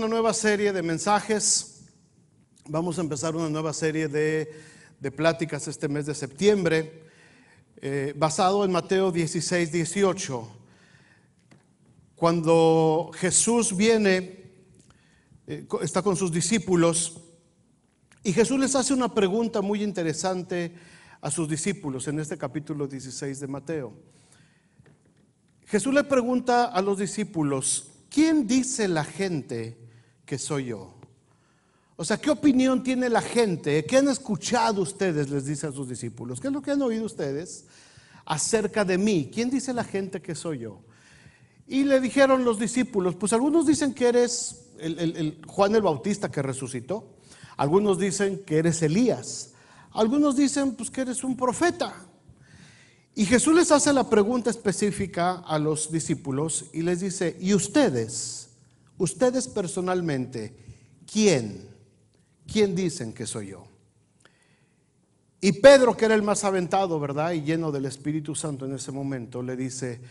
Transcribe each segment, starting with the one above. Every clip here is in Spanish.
una nueva serie de mensajes. Vamos a empezar una nueva serie de, pláticas este mes de septiembre, eh, basado en Mateo 16, 18. Cuando Jesús viene, eh, está con sus discípulos, y Jesús les hace una pregunta muy interesante a sus discípulos en este capítulo 16 de Mateo. Jesús le pregunta a los discípulos, ¿quién dice la gente que soy yo. O sea, ¿qué opinión tiene la gente? ¿Qué han escuchado ustedes? Les dice a sus discípulos. ¿Qué es lo que han oído ustedes acerca de mí? ¿Quién dice la gente que soy yo? Y le dijeron los discípulos, pues algunos dicen que eres el, Juan el Bautista que resucitó. Algunos dicen que eres Elías. Algunos dicen pues que eres un profeta. Y Jesús les hace la pregunta específica a los discípulos y les dice, ¿y ustedes? Ustedes personalmente, ¿quién? ¿Quién dicen que soy yo? Y Pedro, que era el más aventado, ¿verdad? Y lleno del Espíritu Santo en ese momento, le dice,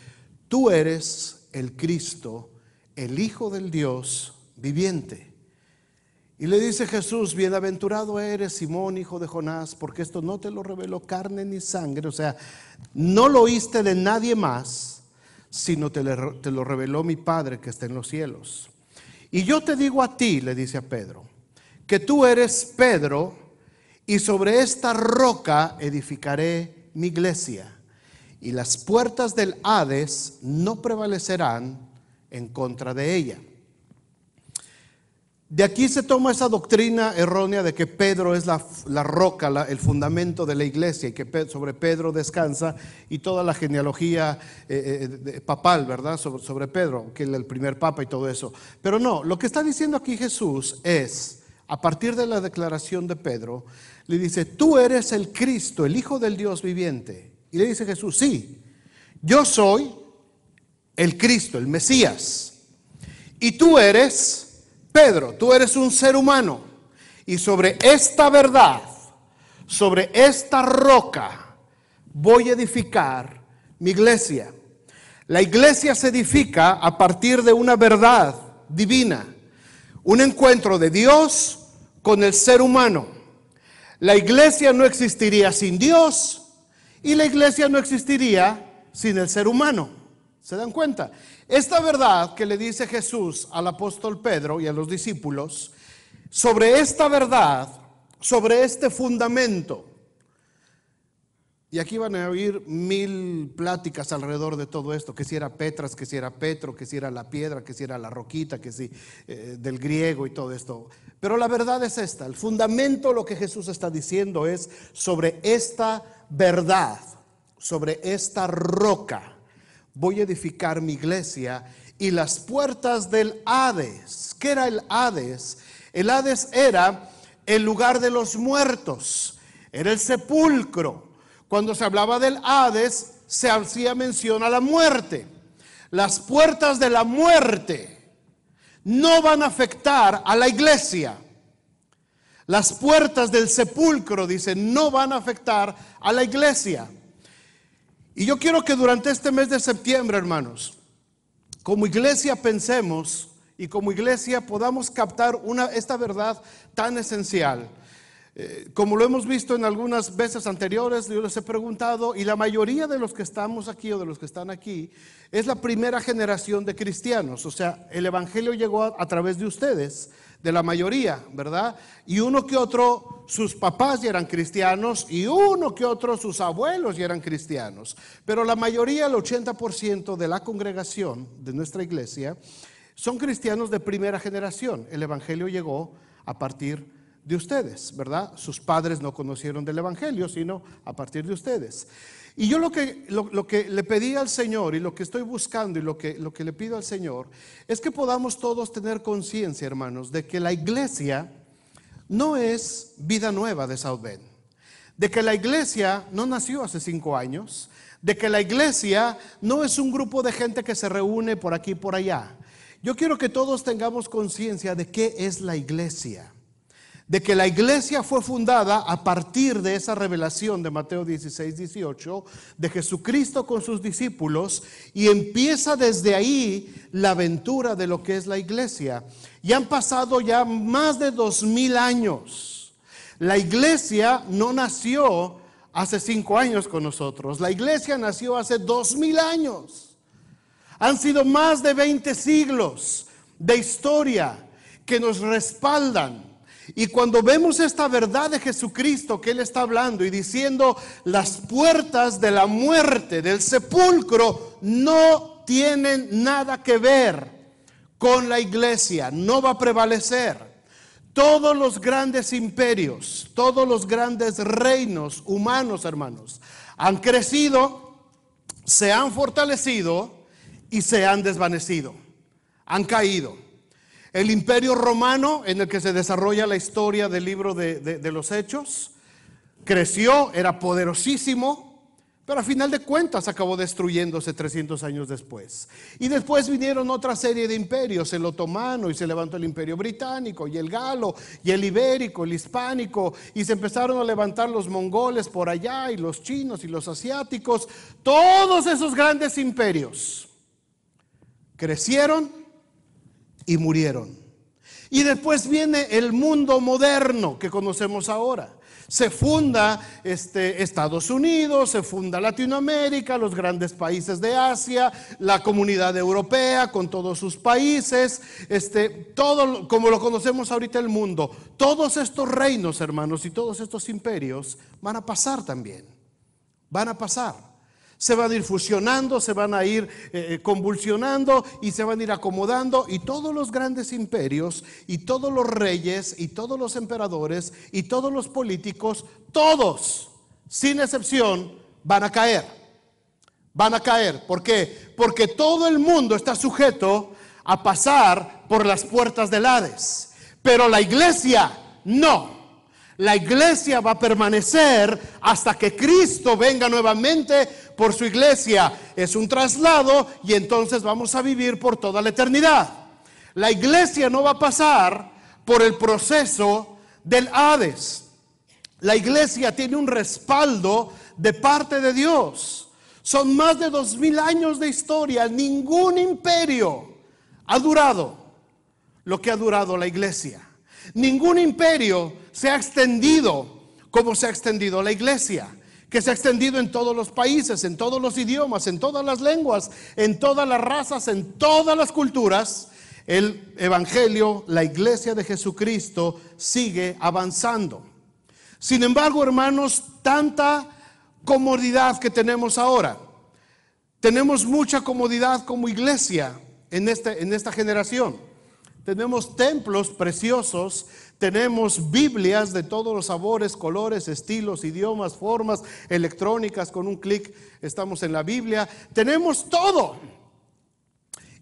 tú eres el Cristo, el Hijo del Dios viviente. Y le dice Jesús, bienaventurado eres Simón, hijo de Jonás, porque esto no te lo reveló carne ni sangre, o sea, no lo oíste de nadie más, sino te, lo reveló mi Padre que está en los cielos. Y yo te digo a ti, le dice a Pedro, que tú eres Pedro y sobre esta roca edificaré mi iglesia y las puertas del Hades no prevalecerán en contra de ella. De aquí se toma esa doctrina errónea de que Pedro es la, roca, el fundamento de la iglesia y que sobre Pedro descansa y toda la genealogía eh, eh, papal, ¿verdad? Sobre, sobre Pedro, que es el primer papa y todo eso. Pero no, lo que está diciendo aquí Jesús es, a partir de la declaración de Pedro, le dice, tú eres el Cristo, el Hijo del Dios viviente. Y le dice Jesús, sí, yo soy el Cristo, el Mesías. Y tú eres Pedro, tú eres un ser humano y sobre esta verdad, sobre esta roca, voy a edificar mi iglesia. La iglesia se edifica a partir de una verdad divina, un encuentro de Dios con el ser humano. La iglesia no existiría sin Dios y la iglesia no existiría sin el ser humano. ¿Se dan cuenta? Esta verdad que le dice Jesús al apóstol Pedro y a los discípulos, sobre esta verdad, sobre este fundamento, y aquí van a oír mil pláticas alrededor de todo esto, que si era Petras, que si era Petro, que si era la piedra, que si era la roquita, que si eh, del griego y todo esto. Pero la verdad es esta, el fundamento lo que Jesús está diciendo es sobre esta verdad, sobre esta roca voy a edificar mi iglesia y las puertas del Hades. ¿Qué era el Hades? El Hades era el lugar de los muertos, era el sepulcro. Cuando se hablaba del Hades, se hacía mención a la muerte. Las puertas de la muerte no van a afectar a la iglesia. Las puertas del sepulcro, dice, no van a afectar a la iglesia. Y yo quiero que durante este mes de septiembre, hermanos, como iglesia pensemos y como iglesia podamos captar esta verdad tan esencial. Eh, como lo hemos visto en algunas veces anteriores, yo les he preguntado, y la mayoría de los que estamos aquí o de los que están aquí, es la primera generación de cristianos, o sea, el Evangelio llegó a través de ustedes, de la mayoría, ¿verdad? Y uno que otro, sus papás ya eran cristianos y uno que otro, sus abuelos ya eran cristianos. Pero la mayoría, el 80% de la congregación de nuestra iglesia, son cristianos de primera generación. El Evangelio llegó a partir de ustedes, ¿verdad? Sus padres no conocieron del Evangelio, sino a partir de ustedes. Y yo lo que, lo, que, le pedí al Señor y lo que estoy buscando y lo que, lo que le pido al Señor es que podamos todos tener conciencia, hermanos, de que la iglesia no es vida nueva de South de que la iglesia no nació hace cinco años, de que la iglesia no es un grupo de gente que se reúne por aquí y por allá. Yo quiero que todos tengamos conciencia de qué es la iglesia de que la iglesia fue fundada a partir de esa revelación de Mateo 16, 18, de Jesucristo con sus discípulos, y empieza desde ahí la aventura de lo que es la iglesia. Y han pasado ya más de dos mil años. La iglesia no nació hace cinco años con nosotros, la iglesia nació hace dos mil años. Han sido más de 20 siglos de historia que nos respaldan y cuando vemos esta verdad de Jesucristo que Él está hablando y diciendo, las puertas de la muerte, del sepulcro, no tienen nada que ver con la iglesia, no va a prevalecer. Todos los grandes imperios, todos los grandes reinos humanos, hermanos, han crecido, se han fortalecido y se han desvanecido, han caído. El imperio romano, en el que se desarrolla la historia del libro de, los Hechos, creció, era poderosísimo, pero a final de cuentas acabó destruyéndose 300 años después. Y después vinieron otra serie de imperios, el otomano y se levantó el imperio británico y el galo y el ibérico, el hispánico, y se empezaron a levantar los mongoles por allá y los chinos y los asiáticos, todos esos grandes imperios crecieron y murieron. Y después viene el mundo moderno que conocemos ahora. Se funda este, Estados Unidos, se funda Latinoamérica, los grandes países de Asia, la comunidad europea con todos sus países, este, todo como lo conocemos ahorita el mundo. Todos estos reinos, hermanos, y todos estos imperios van a pasar también. Van a pasar se van a ir fusionando, se van a ir eh, eh, convulsionando y se van a ir acomodando y todos los grandes imperios y todos los reyes y todos los emperadores y todos los políticos, todos, sin excepción, van a caer. Van a caer. ¿Por qué? Porque todo el mundo está sujeto a pasar por las puertas del Hades. Pero la iglesia no. La iglesia va a permanecer hasta que Cristo venga nuevamente por su iglesia. Es un traslado y entonces vamos a vivir por toda la eternidad. La iglesia no va a pasar por el proceso del Hades. La iglesia tiene un respaldo de parte de Dios. Son más de dos mil años de historia. Ningún imperio ha durado lo que ha durado la iglesia. Ningún imperio se ha extendido como se ha extendido la iglesia, que se ha extendido en todos los países, en todos los idiomas, en todas las lenguas, en todas las razas, en todas las culturas. El Evangelio, la iglesia de Jesucristo sigue avanzando. Sin embargo, hermanos, tanta comodidad que tenemos ahora. Tenemos mucha comodidad como iglesia en, este, esta generación. Tenemos templos preciosos, tenemos Biblias de todos los sabores, colores, estilos, idiomas, formas, electrónicas, con un clic estamos en la Biblia. Tenemos todo.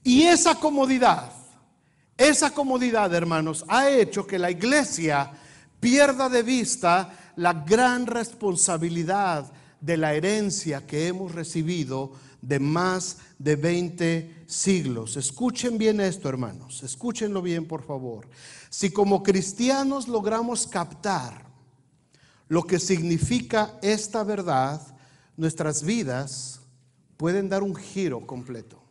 Y esa comodidad, esa comodidad, hermanos, ha hecho que la iglesia pierda de vista la gran responsabilidad de la herencia que hemos recibido de más de 20 siglos. Escuchen bien esto, hermanos. Escúchenlo bien, por favor. Si como cristianos logramos captar lo que significa esta verdad, nuestras vidas pueden dar un giro completo.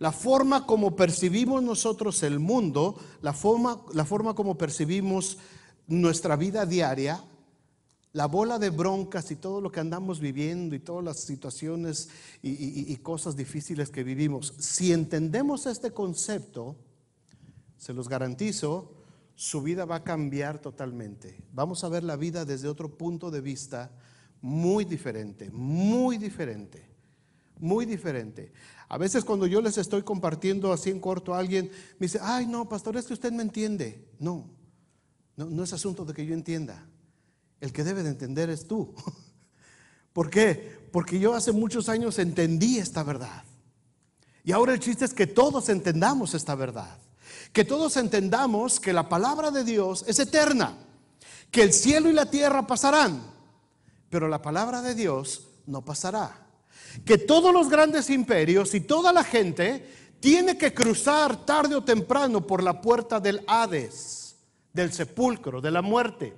La forma como percibimos nosotros el mundo, la forma, la forma como percibimos nuestra vida diaria, la bola de broncas y todo lo que andamos viviendo y todas las situaciones y, cosas difíciles que vivimos, si entendemos este concepto, se los garantizo, su vida va a cambiar totalmente. Vamos a ver la vida desde otro punto de vista muy diferente, muy diferente, muy diferente. A veces cuando yo les estoy compartiendo así en corto a alguien, me dice, ay no, pastor, es que usted me entiende. no, no es asunto de que yo entienda. El que debe de entender es tú. ¿Por qué? Porque yo hace muchos años entendí esta verdad. Y ahora el chiste es que todos entendamos esta verdad. Que todos entendamos que la palabra de Dios es eterna. Que el cielo y la tierra pasarán. Pero la palabra de Dios no pasará. Que todos los grandes imperios y toda la gente tiene que cruzar tarde o temprano por la puerta del Hades, del sepulcro, de la muerte.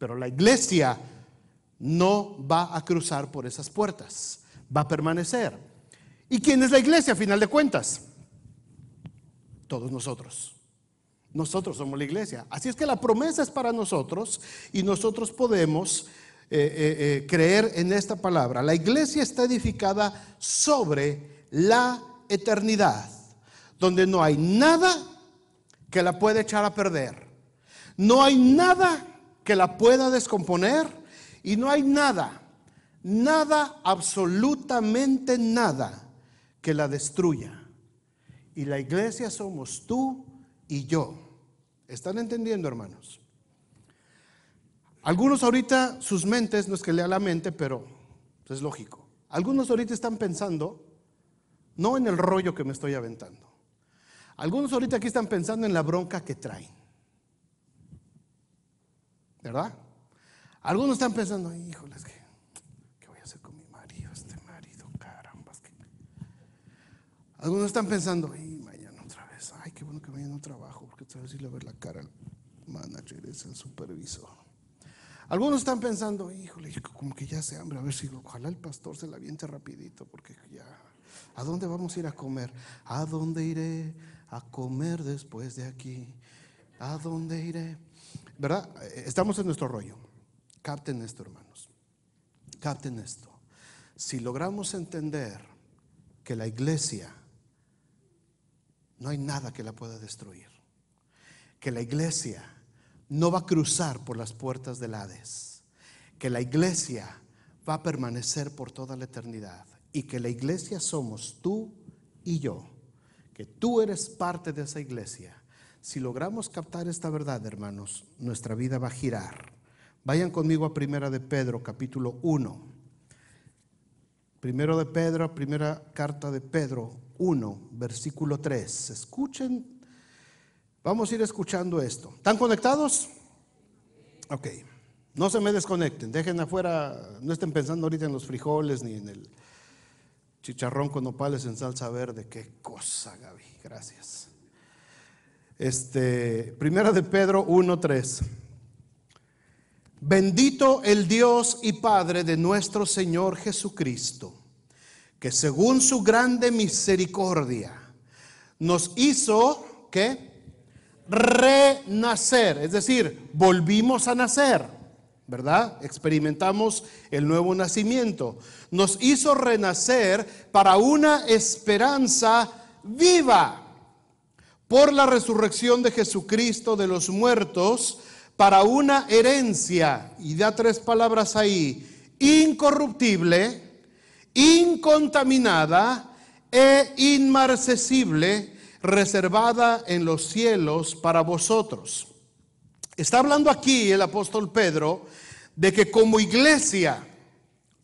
Pero la iglesia no va a cruzar por esas puertas, va a permanecer. ¿Y quién es la iglesia a final de cuentas? Todos nosotros. Nosotros somos la iglesia. Así es que la promesa es para nosotros y nosotros podemos eh, eh, eh, creer en esta palabra. La iglesia está edificada sobre la eternidad, donde no hay nada que la pueda echar a perder. No hay nada que la pueda descomponer y no hay nada, nada, absolutamente nada que la destruya. Y la iglesia somos tú y yo. ¿Están entendiendo, hermanos? Algunos ahorita sus mentes, no es que lea la mente, pero es lógico. Algunos ahorita están pensando, no en el rollo que me estoy aventando. Algunos ahorita aquí están pensando en la bronca que traen. ¿Verdad? Algunos están pensando, ¡Híjole! ¿qué, ¿qué, voy a hacer con mi marido? Este marido, caramba Algunos están pensando, y mañana otra vez, ay, qué bueno que mañana no trabajo, porque otra vez sí a ver la cara al manager, es el supervisor. Algunos están pensando, híjole, como que ya se hambre, a ver si ojalá el pastor se la aviente rapidito, porque ya, ¿a dónde vamos a ir a comer? ¿A dónde iré a comer después de aquí? ¿A dónde iré? ¿verdad? Eh, estamos en nuestro rollo. Capten esto, hermanos. Capten esto. Si logramos entender que la iglesia, no hay nada que la pueda destruir, que la iglesia no va a cruzar por las puertas del Hades, que la iglesia va a permanecer por toda la eternidad y que la iglesia somos tú y yo, que tú eres parte de esa iglesia si logramos captar esta verdad, hermanos, nuestra vida va a girar. Vayan conmigo a Primera de Pedro, capítulo 1. Primero de Pedro, primera carta de Pedro 1, versículo 3. Escuchen, vamos a ir escuchando esto. ¿Están conectados? Ok, no se me desconecten, dejen afuera, no estén pensando ahorita en los frijoles ni en el chicharrón con nopales en salsa verde. Qué cosa, Gaby, gracias. Este, primera de Pedro 1:3. Bendito el Dios y Padre de nuestro Señor Jesucristo, que según su grande misericordia nos hizo que renacer, es decir, volvimos a nacer, ¿verdad? Experimentamos el nuevo nacimiento. Nos hizo renacer para una esperanza viva por la resurrección de Jesucristo de los muertos para una herencia, y da tres palabras ahí, incorruptible, incontaminada e inmarcesible, reservada en los cielos para vosotros. Está hablando aquí el apóstol Pedro de que como iglesia,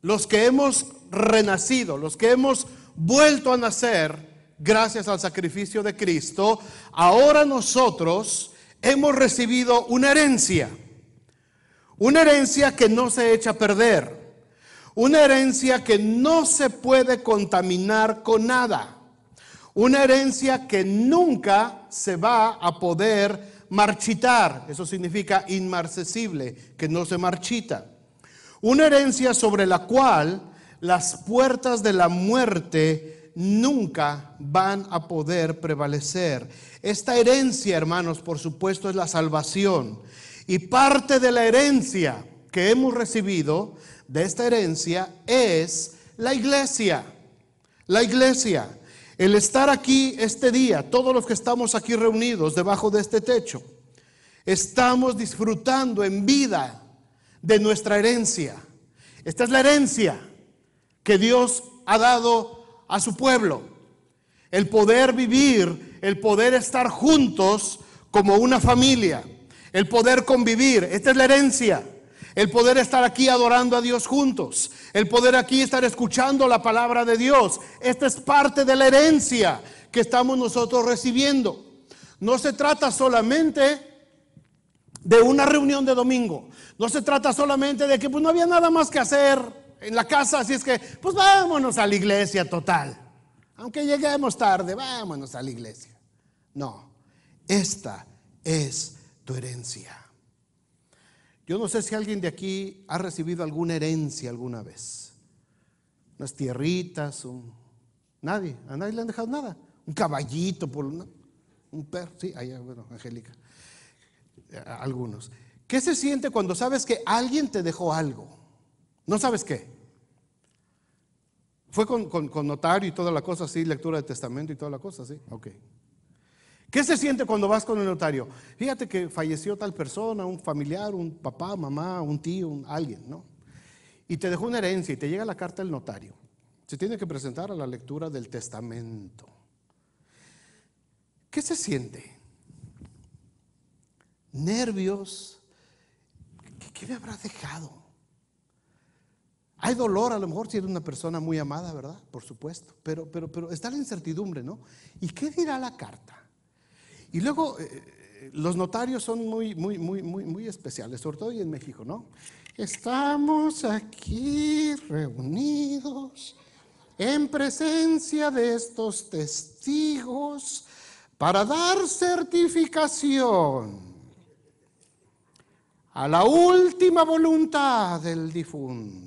los que hemos renacido, los que hemos vuelto a nacer, gracias al sacrificio de Cristo, ahora nosotros hemos recibido una herencia. Una herencia que no se echa a perder. Una herencia que no se puede contaminar con nada. Una herencia que nunca se va a poder marchitar. Eso significa inmarcesible, que no se marchita. Una herencia sobre la cual las puertas de la muerte nunca van a poder prevalecer. Esta herencia, hermanos, por supuesto, es la salvación. Y parte de la herencia que hemos recibido, de esta herencia, es la iglesia. La iglesia. El estar aquí este día, todos los que estamos aquí reunidos debajo de este techo, estamos disfrutando en vida de nuestra herencia. Esta es la herencia que Dios ha dado a su pueblo. El poder vivir, el poder estar juntos como una familia, el poder convivir. Esta es la herencia. El poder estar aquí adorando a Dios juntos. El poder aquí estar escuchando la palabra de Dios. Esta es parte de la herencia que estamos nosotros recibiendo. No se trata solamente de una reunión de domingo. No se trata solamente de que pues no había nada más que hacer en la casa, así es que, pues vámonos a la iglesia total. Aunque lleguemos tarde, vámonos a la iglesia. No, esta es tu herencia. Yo no sé si alguien de aquí ha recibido alguna herencia alguna vez. Unas tierritas, un... nadie, a nadie le han dejado nada. Un caballito, por un perro, sí, ahí, bueno, Angélica. Eh, algunos. ¿Qué se siente cuando sabes que alguien te dejó algo? ¿No sabes qué? Fue con, notario y toda la cosa, sí, lectura de testamento y toda la cosa, sí, ok. ¿Qué se siente cuando vas con el notario? Fíjate que falleció tal persona, un familiar, un papá, mamá, un tío, alguien, ¿no? Y te dejó una herencia y te llega la carta del notario. Se tiene que presentar a la lectura del testamento. ¿Qué se siente? Nervios. ¿Qué, qué me habrá dejado? Hay dolor a lo mejor si eres una persona muy amada, ¿verdad? Por supuesto, pero, pero, pero está la incertidumbre, ¿no? ¿Y qué dirá la carta? Y luego, eh, eh, los notarios son muy, muy, muy, muy, muy especiales, sobre todo hoy en México, ¿no? Estamos aquí reunidos en presencia de estos testigos para dar certificación a la última voluntad del difunto.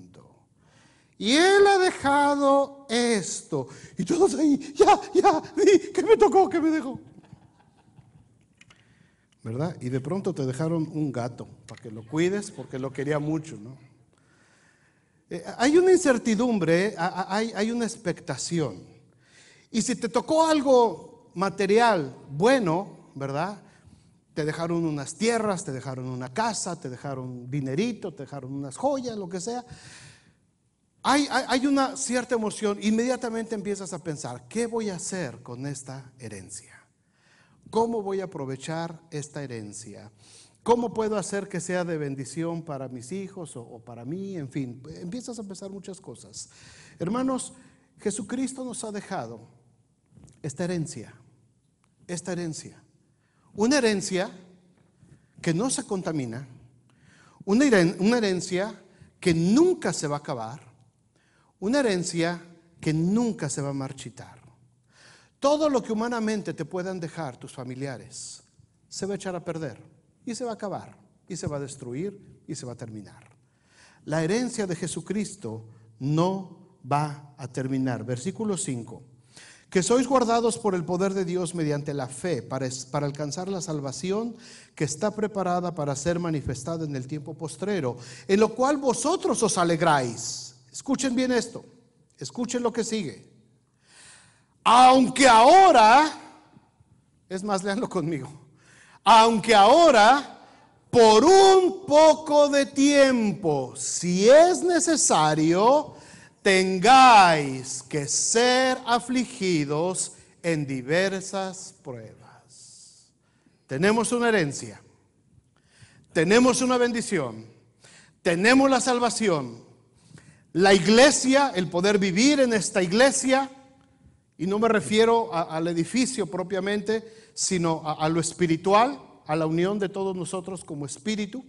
Y él ha dejado esto. Y todos ahí, ya, ya, di, que me tocó, ¿Qué me dejó. ¿Verdad? Y de pronto te dejaron un gato para que lo cuides porque lo quería mucho, ¿no? Eh, hay una incertidumbre, hay, hay una expectación. Y si te tocó algo material bueno, ¿verdad? Te dejaron unas tierras, te dejaron una casa, te dejaron dinerito, te dejaron unas joyas, lo que sea hay, una cierta emoción, inmediatamente empiezas a pensar, ¿qué voy a hacer con esta herencia? ¿Cómo voy a aprovechar esta herencia? ¿Cómo puedo hacer que sea de bendición para mis hijos o, para mí? En fin, empiezas a pensar muchas cosas. Hermanos, Jesucristo nos ha dejado esta herencia, esta herencia. Una herencia que no se contamina, una herencia que nunca se va a acabar, una herencia que nunca se va a marchitar. Todo lo que humanamente te puedan dejar tus familiares se va a echar a perder y se va a acabar y se va a destruir y se va a terminar. La herencia de Jesucristo no va a terminar. Versículo 5. Que sois guardados por el poder de Dios mediante la fe para, para alcanzar la salvación que está preparada para ser manifestada en el tiempo postrero, en lo cual vosotros os alegráis Escuchen bien esto, escuchen lo que sigue. Aunque ahora, es más, leanlo conmigo, aunque ahora por un poco de tiempo, si es necesario, tengáis que ser afligidos en diversas pruebas. Tenemos una herencia, tenemos una bendición, tenemos la salvación, la iglesia, el poder vivir en esta iglesia, y no me refiero al edificio propiamente, sino a, a lo espiritual, a la unión de todos nosotros como espíritu.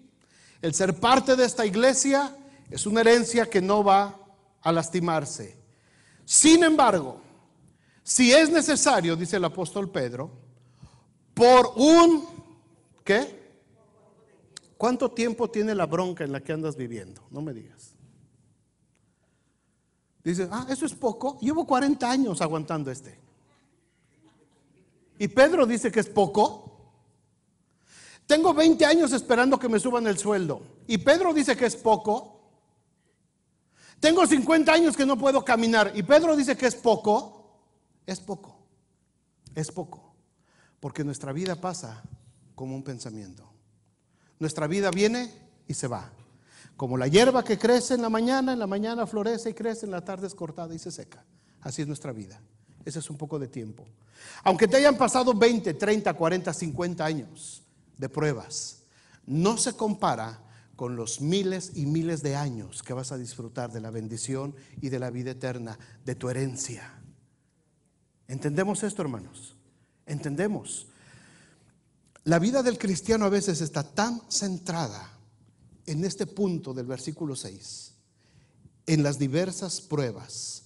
El ser parte de esta iglesia es una herencia que no va a lastimarse. Sin embargo, si es necesario, dice el apóstol Pedro, por un ¿qué? ¿Cuánto tiempo tiene la bronca en la que andas viviendo? No me digas. Dice, ah, eso es poco. Llevo 40 años aguantando este. Y Pedro dice que es poco. Tengo 20 años esperando que me suban el sueldo. Y Pedro dice que es poco. Tengo 50 años que no puedo caminar. Y Pedro dice que es poco. Es poco. Es poco. Porque nuestra vida pasa como un pensamiento. Nuestra vida viene y se va. Como la hierba que crece en la mañana, en la mañana florece y crece, en la tarde es cortada y se seca. Así es nuestra vida. Ese es un poco de tiempo. Aunque te hayan pasado 20, 30, 40, 50 años de pruebas, no se compara con los miles y miles de años que vas a disfrutar de la bendición y de la vida eterna, de tu herencia. ¿Entendemos esto, hermanos? Entendemos. La vida del cristiano a veces está tan centrada en este punto del versículo 6, en las diversas pruebas.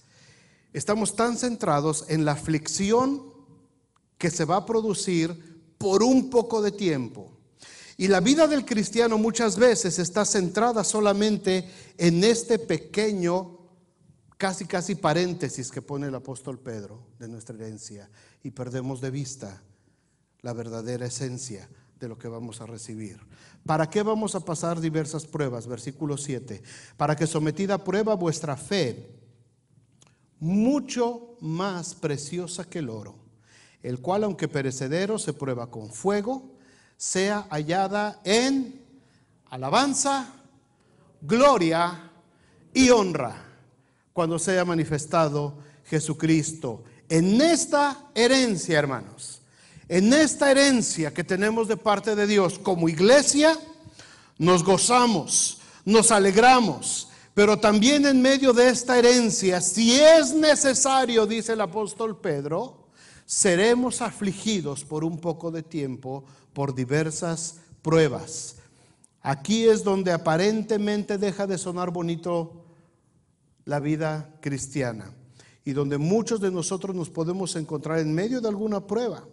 Estamos tan centrados en la aflicción que se va a producir por un poco de tiempo. Y la vida del cristiano muchas veces está centrada solamente en este pequeño, casi casi paréntesis que pone el apóstol Pedro de nuestra herencia y perdemos de vista la verdadera esencia de lo que vamos a recibir. ¿Para qué vamos a pasar diversas pruebas? Versículo 7. Para que sometida a prueba vuestra fe, mucho más preciosa que el oro, el cual aunque perecedero se prueba con fuego, sea hallada en alabanza, gloria y honra cuando sea manifestado Jesucristo. En esta herencia, hermanos, en esta herencia que tenemos de parte de Dios como iglesia, nos gozamos, nos alegramos, pero también en medio de esta herencia, si es necesario, dice el apóstol Pedro, seremos afligidos por un poco de tiempo por diversas pruebas. Aquí es donde aparentemente deja de sonar bonito la vida cristiana y donde muchos de nosotros nos podemos encontrar en medio de alguna prueba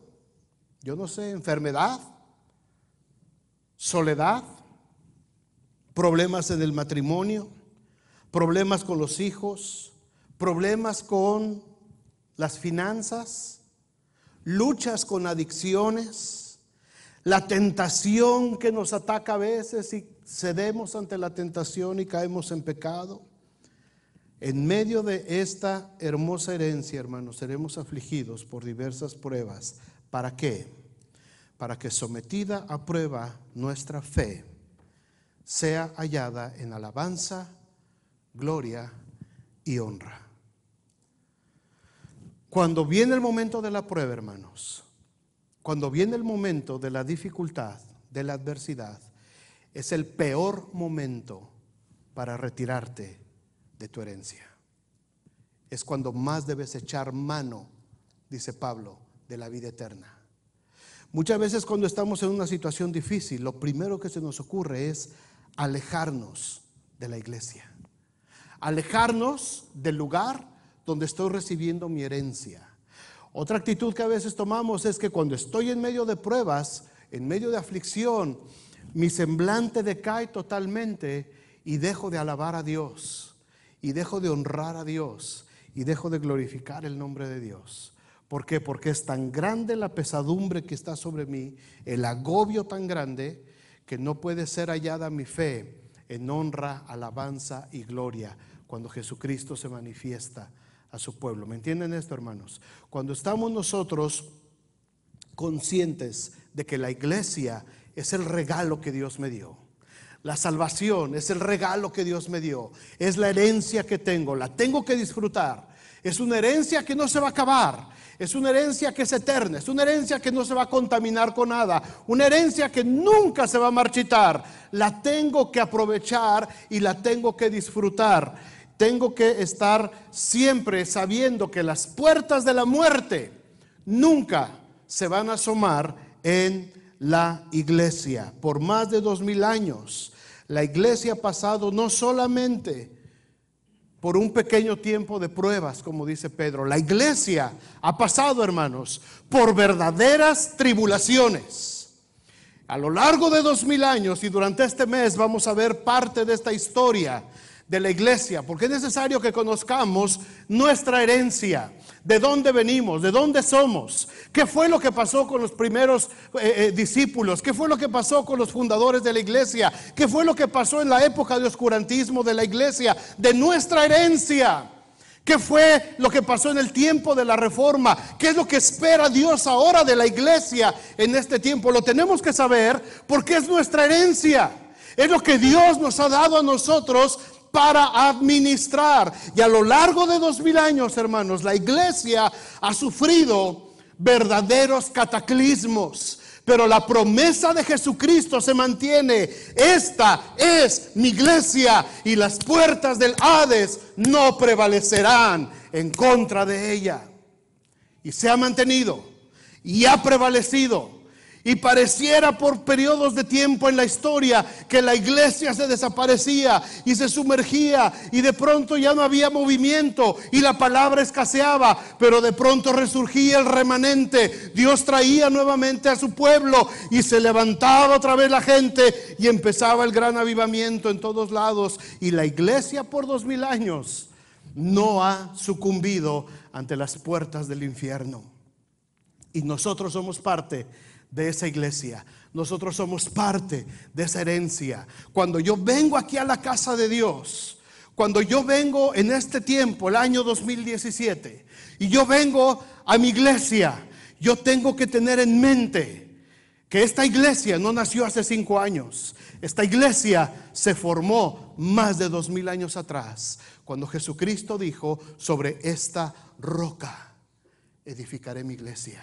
yo no sé, enfermedad, soledad, problemas en el matrimonio, problemas con los hijos, problemas con las finanzas, luchas con adicciones, la tentación que nos ataca a veces y cedemos ante la tentación y caemos en pecado. En medio de esta hermosa herencia, hermanos, seremos afligidos por diversas pruebas ¿Para qué? Para que sometida a prueba nuestra fe sea hallada en alabanza, gloria y honra. Cuando viene el momento de la prueba, hermanos, cuando viene el momento de la dificultad, de la adversidad, es el peor momento para retirarte de tu herencia. Es cuando más debes echar mano, dice Pablo, de la vida eterna. Muchas veces cuando estamos en una situación difícil, lo primero que se nos ocurre es alejarnos de la iglesia, alejarnos del lugar donde estoy recibiendo mi herencia. Otra actitud que a veces tomamos es que cuando estoy en medio de pruebas, en medio de aflicción, mi semblante decae totalmente y dejo de alabar a Dios, y dejo de honrar a Dios, y dejo de glorificar el nombre de Dios. ¿Por qué? Porque es tan grande la pesadumbre que está sobre mí, el agobio tan grande, que no puede ser hallada mi fe en honra, alabanza y gloria cuando Jesucristo se manifiesta a su pueblo. ¿Me entienden esto, hermanos? Cuando estamos nosotros conscientes de que la iglesia es el regalo que Dios me dio. La salvación es el regalo que Dios me dio. Es la herencia que tengo. La tengo que disfrutar. Es una herencia que no se va a acabar. Es una herencia que es eterna, es una herencia que no se va a contaminar con nada, una herencia que nunca se va a marchitar. La tengo que aprovechar y la tengo que disfrutar. Tengo que estar siempre sabiendo que las puertas de la muerte nunca se van a asomar en la iglesia. Por más de dos mil años, la iglesia ha pasado no solamente por un pequeño tiempo de pruebas, como dice Pedro. La iglesia ha pasado, hermanos, por verdaderas tribulaciones. A lo largo de dos mil años y durante este mes vamos a ver parte de esta historia de la iglesia, porque es necesario que conozcamos nuestra herencia de dónde venimos, de dónde somos, qué fue lo que pasó con los primeros eh, eh, discípulos, qué fue lo que pasó con los fundadores de la iglesia, qué fue lo que pasó en la época de oscurantismo de la iglesia, de nuestra herencia. ¿Qué fue lo que pasó en el tiempo de la reforma? ¿Qué es lo que espera Dios ahora de la iglesia en este tiempo? Lo tenemos que saber porque es nuestra herencia. Es lo que Dios nos ha dado a nosotros para administrar. Y a lo largo de dos mil años, hermanos, la iglesia ha sufrido verdaderos cataclismos. Pero la promesa de Jesucristo se mantiene. Esta es mi iglesia y las puertas del Hades no prevalecerán en contra de ella. Y se ha mantenido y ha prevalecido y pareciera por periodos de tiempo en la historia que la iglesia se desaparecía y se sumergía y de pronto ya no había movimiento y la palabra escaseaba, pero de pronto resurgía el remanente. Dios traía nuevamente a su pueblo y se levantaba otra vez la gente y empezaba el gran avivamiento en todos lados. Y la iglesia por dos mil años no ha sucumbido ante las puertas del infierno. Y nosotros somos parte de esa iglesia. Nosotros somos parte de esa herencia. Cuando yo vengo aquí a la casa de Dios, cuando yo vengo en este tiempo, el año 2017, y yo vengo a mi iglesia, yo tengo que tener en mente que esta iglesia no nació hace cinco años. Esta iglesia se formó más de dos mil años atrás, cuando Jesucristo dijo sobre esta roca, edificaré mi iglesia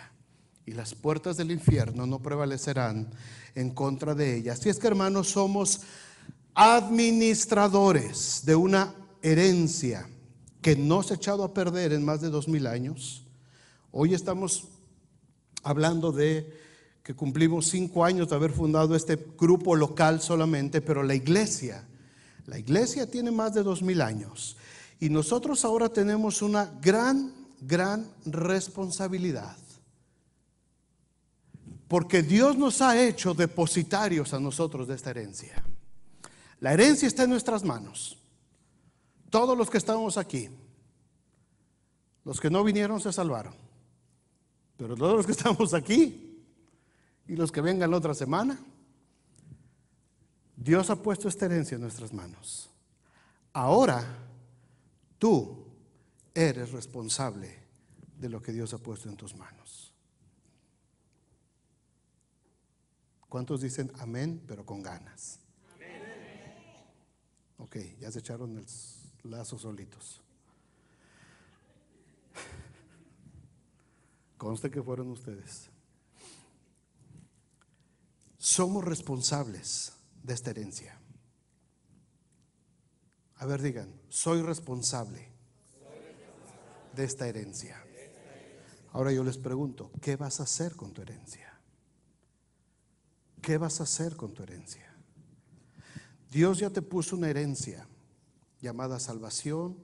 y las puertas del infierno no prevalecerán en contra de ella. Así es que hermanos, somos administradores de una herencia que no se ha echado a perder en más de dos mil años. Hoy estamos hablando de que cumplimos cinco años de haber fundado este grupo local solamente, pero la iglesia, la iglesia tiene más de dos mil años. Y nosotros ahora tenemos una gran, gran responsabilidad porque Dios nos ha hecho depositarios a nosotros de esta herencia. La herencia está en nuestras manos. Todos los que estamos aquí, los que no vinieron se salvaron. Pero todos los que estamos aquí y los que vengan la otra semana, Dios ha puesto esta herencia en nuestras manos. Ahora tú eres responsable de lo que Dios ha puesto en tus manos. ¿Cuántos dicen amén, pero con ganas? Amén. Ok, ya se echaron el lazo solitos. Conste que fueron ustedes. Somos responsables de esta herencia. A ver, digan, soy responsable de esta herencia. Ahora yo les pregunto, ¿qué vas a hacer con tu herencia? ¿Qué vas a hacer con tu herencia? Dios ya te puso una herencia llamada salvación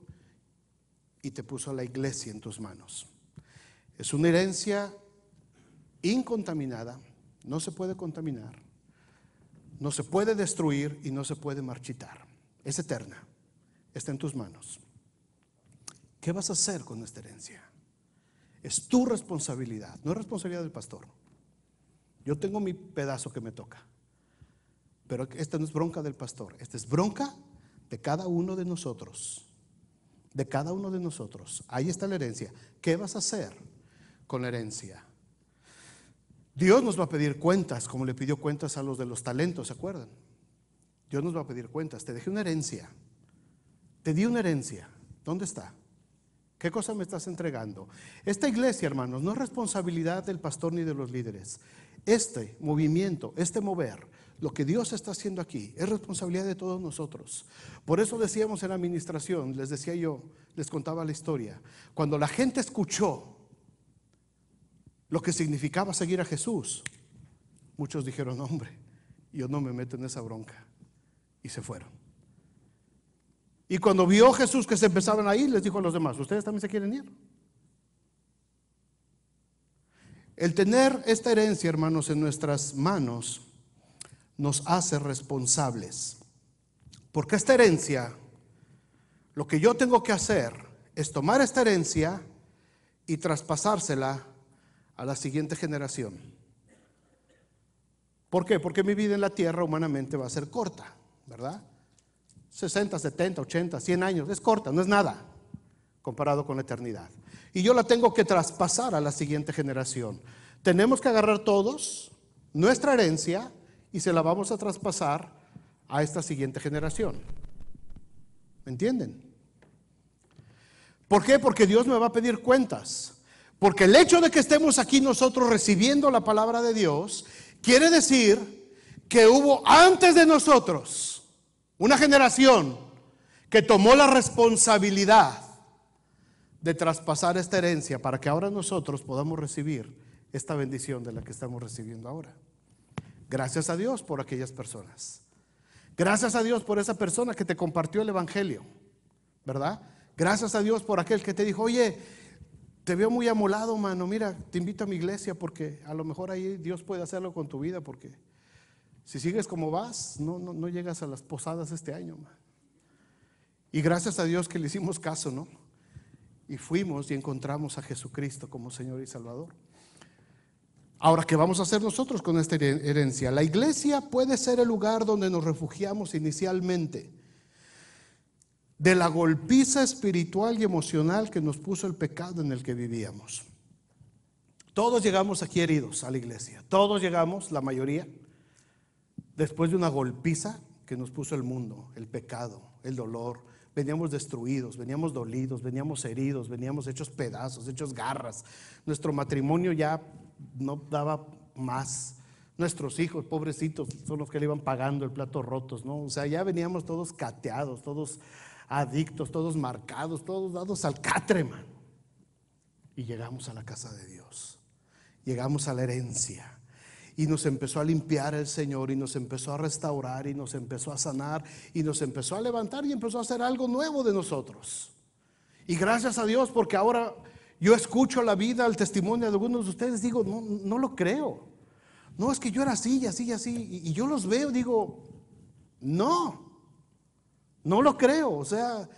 y te puso a la iglesia en tus manos. Es una herencia incontaminada, no se puede contaminar, no se puede destruir y no se puede marchitar. Es eterna, está en tus manos. ¿Qué vas a hacer con esta herencia? Es tu responsabilidad, no es responsabilidad del pastor. Yo tengo mi pedazo que me toca. Pero esta no es bronca del pastor, esta es bronca de cada uno de nosotros. De cada uno de nosotros. Ahí está la herencia. ¿Qué vas a hacer con la herencia? Dios nos va a pedir cuentas, como le pidió cuentas a los de los talentos, ¿se acuerdan? Dios nos va a pedir cuentas. Te dejé una herencia. Te di una herencia. ¿Dónde está? ¿Qué cosa me estás entregando? Esta iglesia, hermanos, no es responsabilidad del pastor ni de los líderes este movimiento, este mover, lo que Dios está haciendo aquí, es responsabilidad de todos nosotros. Por eso decíamos en la administración, les decía yo, les contaba la historia, cuando la gente escuchó lo que significaba seguir a Jesús, muchos dijeron, hombre, yo no me meto en esa bronca, y se fueron. Y cuando vio Jesús que se empezaban a ir, les dijo a los demás, ¿ustedes también se quieren ir? El tener esta herencia, hermanos, en nuestras manos nos hace responsables. Porque esta herencia, lo que yo tengo que hacer es tomar esta herencia y traspasársela a la siguiente generación. ¿Por qué? Porque mi vida en la tierra humanamente va a ser corta, ¿verdad? 60, 70, 80, 100 años, es corta, no es nada comparado con la eternidad y yo la tengo que traspasar a la siguiente generación. Tenemos que agarrar todos nuestra herencia y se la vamos a traspasar a esta siguiente generación. ¿Me entienden? ¿Por qué? Porque Dios me va a pedir cuentas. Porque el hecho de que estemos aquí nosotros recibiendo la palabra de Dios quiere decir que hubo antes de nosotros una generación que tomó la responsabilidad de traspasar esta herencia para que ahora nosotros podamos recibir esta bendición de la que estamos recibiendo ahora. Gracias a Dios por aquellas personas. Gracias a Dios por esa persona que te compartió el Evangelio, ¿verdad? Gracias a Dios por aquel que te dijo, oye, te veo muy amolado, mano, mira, te invito a mi iglesia porque a lo mejor ahí Dios puede hacerlo con tu vida porque si sigues como vas, no, no, llegas a las posadas este año, Y gracias a Dios que le hicimos caso, ¿no? Y fuimos y encontramos a Jesucristo como Señor y Salvador. Ahora, ¿qué vamos a hacer nosotros con esta herencia? La iglesia puede ser el lugar donde nos refugiamos inicialmente de la golpiza espiritual y emocional que nos puso el pecado en el que vivíamos. Todos llegamos aquí heridos a la iglesia, todos llegamos, la mayoría, después de una golpiza que nos puso el mundo, el pecado, el dolor, veníamos destruidos, veníamos dolidos, veníamos heridos, veníamos hechos pedazos, hechos garras. Nuestro matrimonio ya no daba más. Nuestros hijos, pobrecitos, son los que le iban pagando el plato rotos, ¿no? O sea, ya veníamos todos cateados, todos adictos, todos marcados, todos dados al catre, Y llegamos a la casa de Dios. Llegamos a la herencia. Y nos empezó a limpiar el Señor y nos empezó a restaurar y nos empezó a sanar y nos empezó a levantar y empezó a hacer algo nuevo de nosotros. Y gracias a Dios porque ahora yo escucho la vida, el testimonio de algunos de ustedes, digo, no, no lo creo. No, es que yo era así y así y así. Y, yo los veo, digo, no, no lo creo. O sea,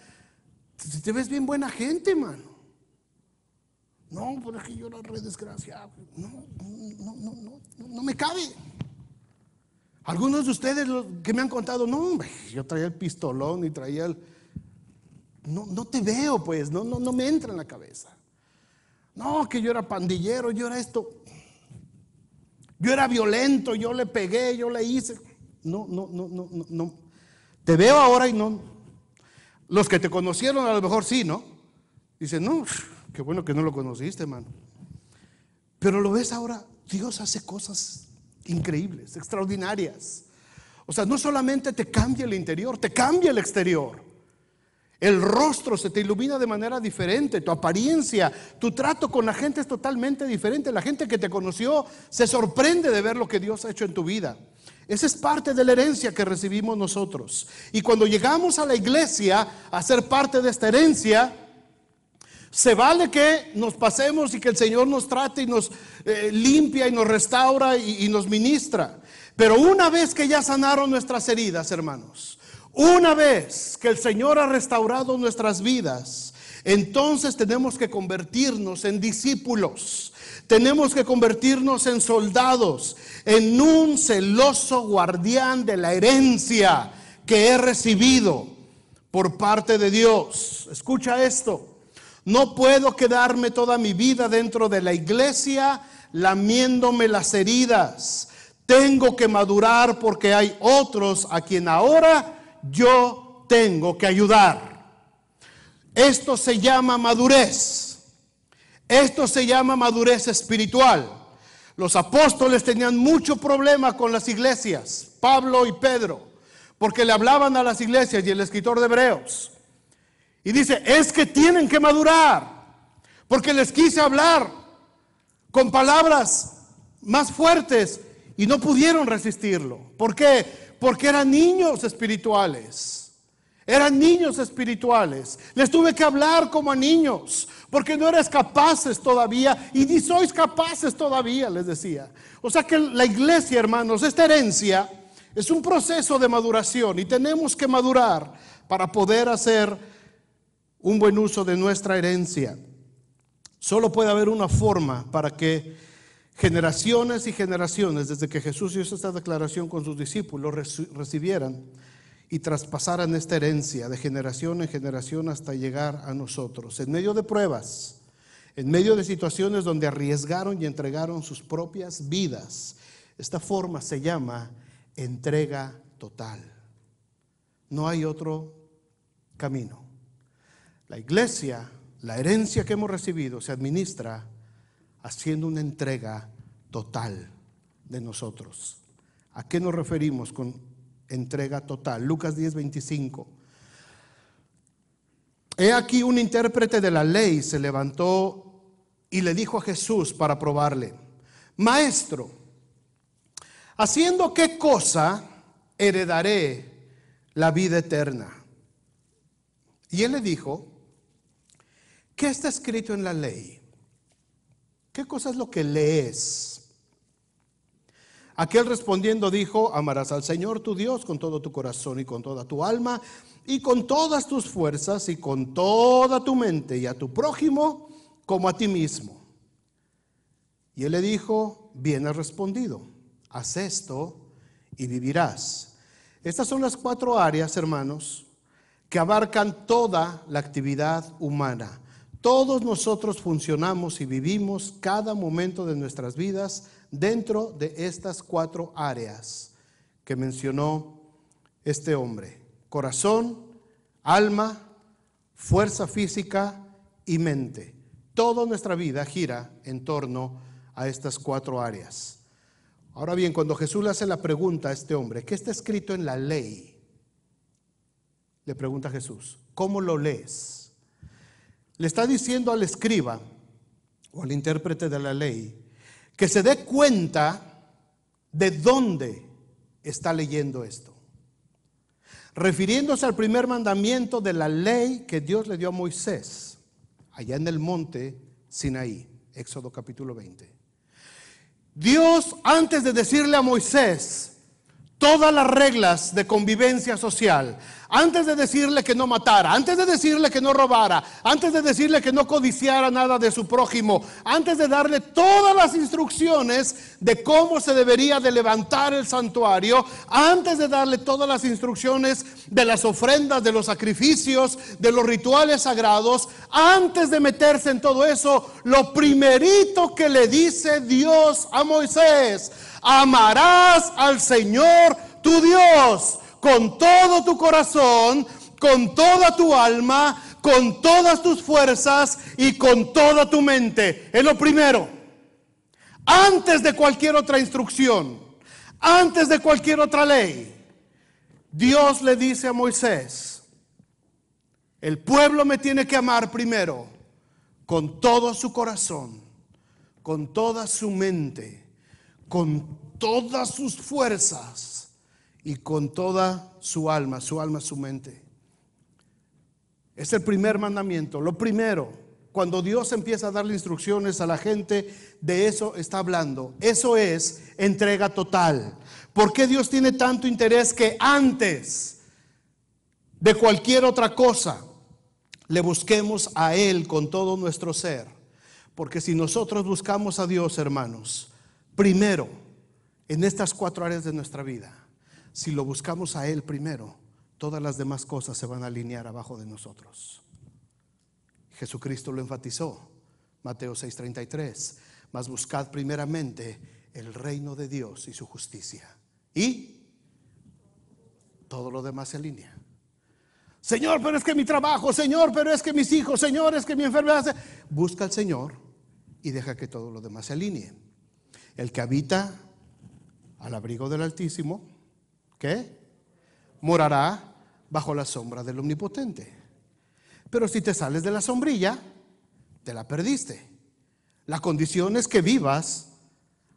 te ves bien buena gente, mano. No, pero yo era re desgraciado. No, no, no, no, no me cabe. Algunos de ustedes que me han contado, no, hombre, yo traía el pistolón y traía el. No, no te veo, pues, no, no, no me entra en la cabeza. No, que yo era pandillero, yo era esto. Yo era violento, yo le pegué, yo le hice. No, no, no, no, no. no. Te veo ahora y no. Los que te conocieron a lo mejor sí, ¿no? Dicen, no, Qué bueno que no lo conociste, hermano. Pero lo ves ahora, Dios hace cosas increíbles, extraordinarias. O sea, no solamente te cambia el interior, te cambia el exterior. El rostro se te ilumina de manera diferente, tu apariencia, tu trato con la gente es totalmente diferente. La gente que te conoció se sorprende de ver lo que Dios ha hecho en tu vida. Esa es parte de la herencia que recibimos nosotros. Y cuando llegamos a la iglesia a ser parte de esta herencia, se vale que nos pasemos y que el Señor nos trate y nos eh, limpia y nos restaura y, y nos ministra. Pero una vez que ya sanaron nuestras heridas, hermanos, una vez que el Señor ha restaurado nuestras vidas, entonces tenemos que convertirnos en discípulos, tenemos que convertirnos en soldados, en un celoso guardián de la herencia que he recibido por parte de Dios. Escucha esto. No puedo quedarme toda mi vida dentro de la iglesia lamiéndome las heridas. Tengo que madurar porque hay otros a quien ahora yo tengo que ayudar. Esto se llama madurez. Esto se llama madurez espiritual. Los apóstoles tenían mucho problema con las iglesias, Pablo y Pedro, porque le hablaban a las iglesias y el escritor de Hebreos y dice, es que tienen que madurar, porque les quise hablar con palabras más fuertes y no pudieron resistirlo. ¿Por qué? Porque eran niños espirituales. Eran niños espirituales. Les tuve que hablar como a niños, porque no eres capaces todavía y ni sois capaces todavía, les decía. O sea que la iglesia, hermanos, esta herencia es un proceso de maduración y tenemos que madurar para poder hacer un buen uso de nuestra herencia. Solo puede haber una forma para que generaciones y generaciones, desde que Jesús hizo esta declaración con sus discípulos, recibieran y traspasaran esta herencia de generación en generación hasta llegar a nosotros, en medio de pruebas, en medio de situaciones donde arriesgaron y entregaron sus propias vidas. Esta forma se llama entrega total. No hay otro camino. La iglesia, la herencia que hemos recibido, se administra haciendo una entrega total de nosotros. ¿A qué nos referimos con entrega total? Lucas 10, 25. He aquí un intérprete de la ley se levantó y le dijo a Jesús para probarle, Maestro, ¿haciendo qué cosa heredaré la vida eterna? Y él le dijo, ¿Qué está escrito en la ley? ¿Qué cosa es lo que lees? Aquel respondiendo dijo, amarás al Señor tu Dios con todo tu corazón y con toda tu alma y con todas tus fuerzas y con toda tu mente y a tu prójimo como a ti mismo. Y él le dijo, bien has respondido, haz esto y vivirás. Estas son las cuatro áreas, hermanos, que abarcan toda la actividad humana todos nosotros funcionamos y vivimos cada momento de nuestras vidas dentro de estas cuatro áreas que mencionó este hombre. Corazón, alma, fuerza física y mente. Toda nuestra vida gira en torno a estas cuatro áreas. Ahora bien, cuando Jesús le hace la pregunta a este hombre, ¿qué está escrito en la ley? Le pregunta Jesús, ¿cómo lo lees? le está diciendo al escriba o al intérprete de la ley que se dé cuenta de dónde está leyendo esto. Refiriéndose al primer mandamiento de la ley que Dios le dio a Moisés, allá en el monte Sinaí, Éxodo capítulo 20. Dios, antes de decirle a Moisés, todas las reglas de convivencia social, antes de decirle que no matara, antes de decirle que no robara, antes de decirle que no codiciara nada de su prójimo, antes de darle todas las instrucciones de cómo se debería de levantar el santuario, antes de darle todas las instrucciones de las ofrendas, de los sacrificios, de los rituales sagrados, antes de meterse en todo eso, lo primerito que le dice Dios a Moisés, amarás al Señor tu Dios con todo tu corazón, con toda tu alma, con todas tus fuerzas y con toda tu mente. Es lo primero. Antes de cualquier otra instrucción, antes de cualquier otra ley, Dios le dice a Moisés, el pueblo me tiene que amar primero, con todo su corazón, con toda su mente con todas sus fuerzas y con toda su alma, su alma, su mente. Es el primer mandamiento, lo primero. Cuando Dios empieza a darle instrucciones a la gente, de eso está hablando. Eso es entrega total. ¿Por qué Dios tiene tanto interés que antes de cualquier otra cosa le busquemos a Él con todo nuestro ser? Porque si nosotros buscamos a Dios, hermanos, primero en estas cuatro áreas de nuestra vida. Si lo buscamos a Él primero, todas las demás cosas se van a alinear abajo de nosotros. Jesucristo lo enfatizó, Mateo 6:33, mas buscad primeramente el reino de Dios y su justicia. Y todo lo demás se alinea. Señor, pero es que mi trabajo, Señor, pero es que mis hijos, Señor, es que mi enfermedad. Busca al Señor y deja que todo lo demás se alinee. El que habita al abrigo del Altísimo, ¿qué? Morará bajo la sombra del Omnipotente. Pero si te sales de la sombrilla, te la perdiste. La condición es que vivas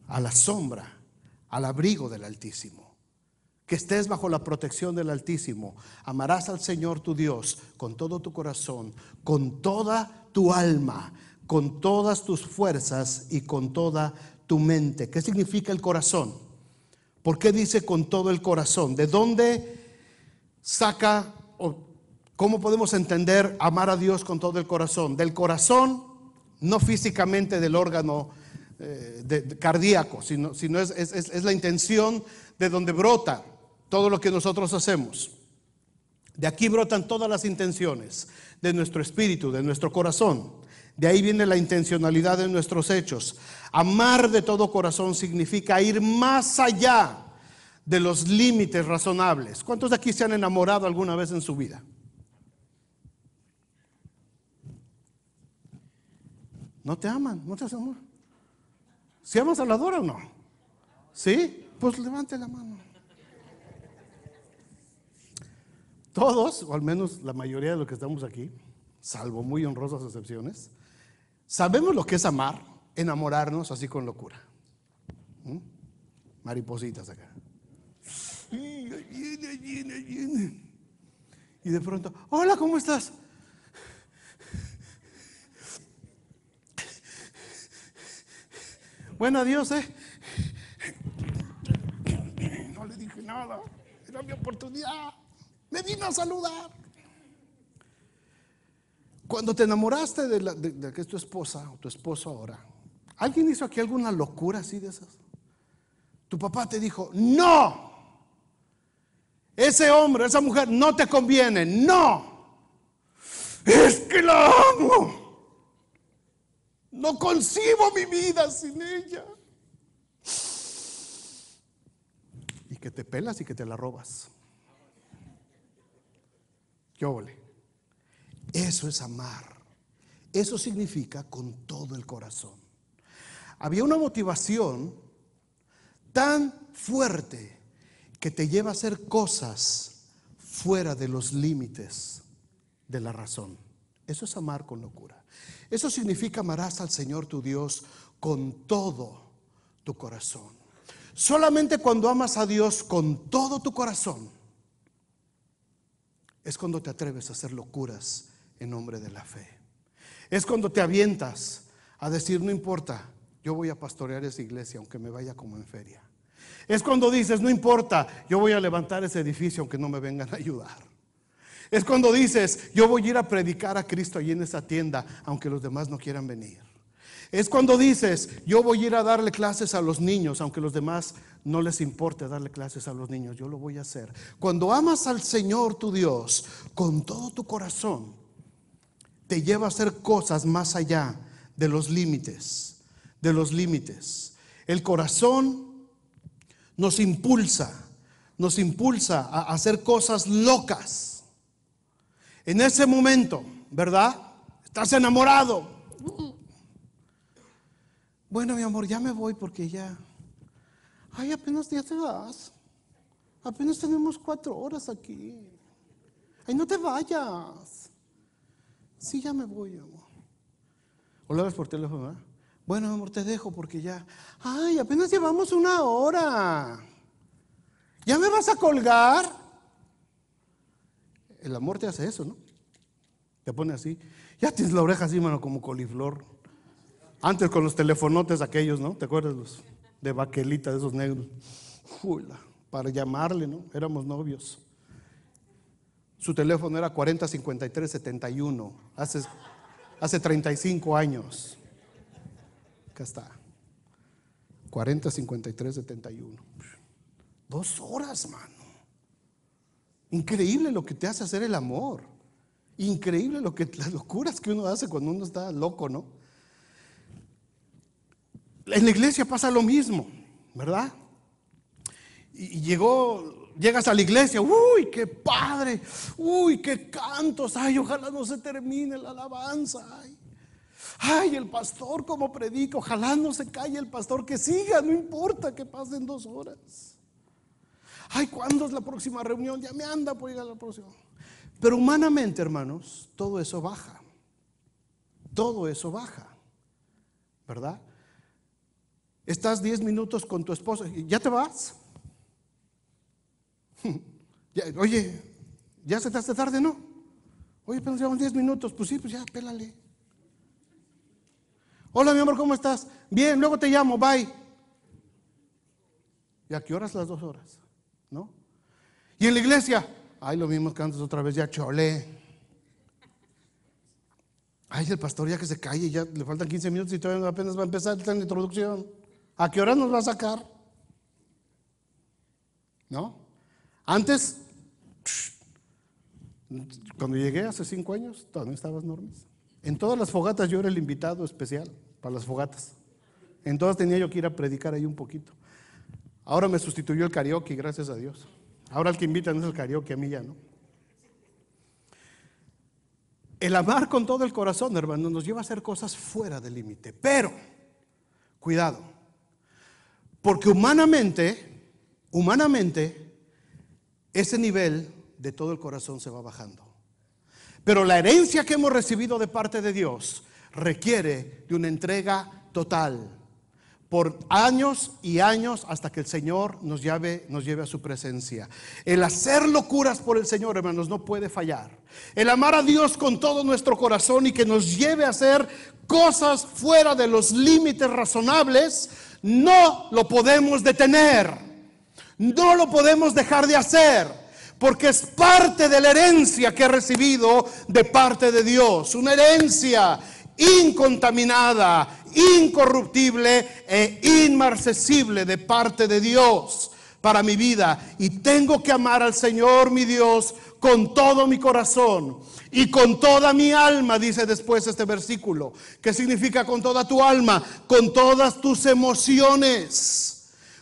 a la sombra, al abrigo del Altísimo. Que estés bajo la protección del Altísimo. Amarás al Señor tu Dios con todo tu corazón, con toda tu alma, con todas tus fuerzas y con toda tu mente. ¿Qué significa el corazón? ¿Por qué dice con todo el corazón? ¿De dónde saca o cómo podemos entender amar a Dios con todo el corazón? Del corazón, no físicamente del órgano eh, cardíaco, sino, sino es, es la intención de donde brota todo lo que nosotros hacemos. De aquí brotan todas las intenciones de nuestro espíritu, de nuestro corazón. De ahí viene la intencionalidad de nuestros hechos. Amar de todo corazón significa ir más allá de los límites razonables. ¿Cuántos de aquí se han enamorado alguna vez en su vida? No te aman, no te amor. ¿Si amas a la Dora o no? ¿Sí? Pues levante la mano. Todos, o al menos la mayoría de los que estamos aquí, salvo muy honrosas excepciones, Sabemos lo que es amar, enamorarnos así con locura. ¿Mm? Maripositas acá. Y de pronto, hola, ¿cómo estás? Bueno, adiós, ¿eh? No le dije nada. Era mi oportunidad. Me vino a saludar. Cuando te enamoraste de, que es tu esposa o tu esposo ahora, ¿alguien hizo aquí alguna locura así de esas? Tu papá te dijo, no, ese hombre, esa mujer no te conviene, no, es que la amo. No concibo mi vida sin ella. Y que te pelas y que te la robas. Yo volé eso es amar. Eso significa con todo el corazón. Había una motivación tan fuerte que te lleva a hacer cosas fuera de los límites de la razón. Eso es amar con locura. Eso significa amarás al Señor tu Dios con todo tu corazón. Solamente cuando amas a Dios con todo tu corazón es cuando te atreves a hacer locuras en nombre de la fe. Es cuando te avientas a decir, no importa, yo voy a pastorear esa iglesia aunque me vaya como en feria. Es cuando dices, no importa, yo voy a levantar ese edificio aunque no me vengan a ayudar. Es cuando dices, yo voy a ir a predicar a Cristo allí en esa tienda aunque los demás no quieran venir. Es cuando dices, yo voy a ir a darle clases a los niños, aunque los demás no les importe darle clases a los niños, yo lo voy a hacer. Cuando amas al Señor tu Dios con todo tu corazón, te lleva a hacer cosas más allá de los límites, de los límites. El corazón nos impulsa, nos impulsa a hacer cosas locas. En ese momento, ¿verdad? Estás enamorado. Bueno, mi amor, ya me voy porque ya... Ay, apenas ya te vas. Apenas tenemos cuatro horas aquí. Ay, no te vayas. Sí, ya me voy, amor. O lo ves por teléfono, ah? Bueno, amor, te dejo porque ya. Ay, apenas llevamos una hora. ¿Ya me vas a colgar? El amor te hace eso, ¿no? Te pone así. Ya tienes la oreja así, mano, como coliflor. Antes con los telefonotes aquellos, ¿no? ¿Te acuerdas los de baquelita, de esos negros? Jula para llamarle, ¿no? Éramos novios. Su teléfono era 405371, hace, hace 35 años. Acá está. 405371. Dos horas, mano. Increíble lo que te hace hacer el amor. Increíble lo que las locuras que uno hace cuando uno está loco, ¿no? En la iglesia pasa lo mismo, ¿verdad? Y llegó Llegas a la iglesia, uy, qué padre, uy, qué cantos, ay, ojalá no se termine la alabanza, ay, ay, el pastor como predica, ojalá no se calle el pastor, que siga, no importa que pasen dos horas. Ay, ¿cuándo es la próxima reunión? Ya me anda por llegar a la próxima. Pero humanamente, hermanos, todo eso baja, todo eso baja, ¿verdad? Estás 10 minutos con tu esposo, ¿ya te vas? oye, ya se te hace tarde, ¿no? Oye, pero llevamos 10 minutos. Pues sí, pues ya, pélale. Hola, mi amor, ¿cómo estás? Bien, luego te llamo, bye. ¿Y a qué horas las dos horas? ¿No? Y en la iglesia, ay, lo mismo que otra vez, ya chole. Ay, el pastor ya que se calle, ya le faltan 15 minutos y todavía apenas va a empezar la introducción. ¿A qué hora nos va a sacar? ¿No? Antes, cuando llegué hace cinco años, todavía estabas normis. En todas las fogatas yo era el invitado especial para las fogatas. En todas tenía yo que ir a predicar ahí un poquito. Ahora me sustituyó el karaoke, gracias a Dios. Ahora el que invita no es el karaoke, a mí ya no. El amar con todo el corazón, hermano, nos lleva a hacer cosas fuera del límite. Pero, cuidado, porque humanamente, humanamente, ese nivel de todo el corazón se va bajando. Pero la herencia que hemos recibido de parte de Dios requiere de una entrega total por años y años hasta que el Señor nos lleve, nos lleve a su presencia. El hacer locuras por el Señor, hermanos, no puede fallar. El amar a Dios con todo nuestro corazón y que nos lleve a hacer cosas fuera de los límites razonables, no lo podemos detener. No lo podemos dejar de hacer porque es parte de la herencia que he recibido de parte de Dios. Una herencia incontaminada, incorruptible e inmarcesible de parte de Dios para mi vida. Y tengo que amar al Señor mi Dios con todo mi corazón y con toda mi alma, dice después este versículo. ¿Qué significa con toda tu alma? Con todas tus emociones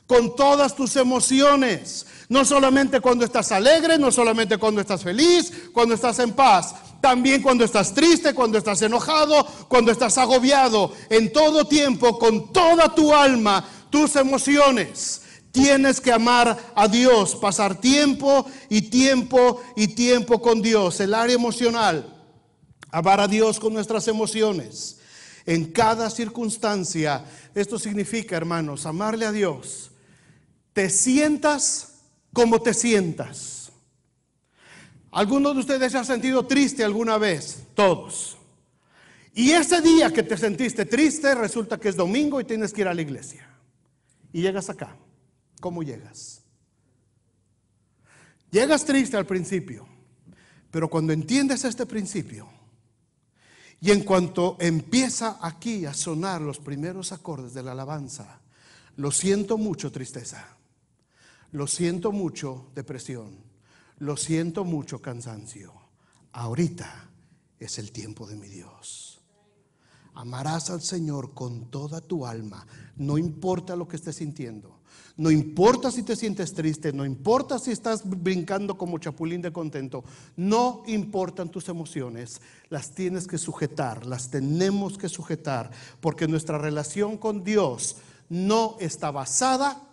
con todas tus emociones. No solamente cuando estás alegre, no solamente cuando estás feliz, cuando estás en paz, también cuando estás triste, cuando estás enojado, cuando estás agobiado, en todo tiempo, con toda tu alma, tus emociones. Tienes que amar a Dios, pasar tiempo y tiempo y tiempo con Dios. El área emocional, amar a Dios con nuestras emociones. En cada circunstancia, esto significa, hermanos, amarle a Dios te sientas como te sientas. ¿Alguno de ustedes se ha sentido triste alguna vez? Todos. Y ese día que te sentiste triste, resulta que es domingo y tienes que ir a la iglesia. Y llegas acá. ¿Cómo llegas? Llegas triste al principio, pero cuando entiendes este principio, y en cuanto empieza aquí a sonar los primeros acordes de la alabanza, lo siento mucho tristeza. Lo siento mucho, depresión. Lo siento mucho, cansancio. Ahorita es el tiempo de mi Dios. Amarás al Señor con toda tu alma, no importa lo que estés sintiendo. No importa si te sientes triste, no importa si estás brincando como chapulín de contento, no importan tus emociones, las tienes que sujetar, las tenemos que sujetar, porque nuestra relación con Dios no está basada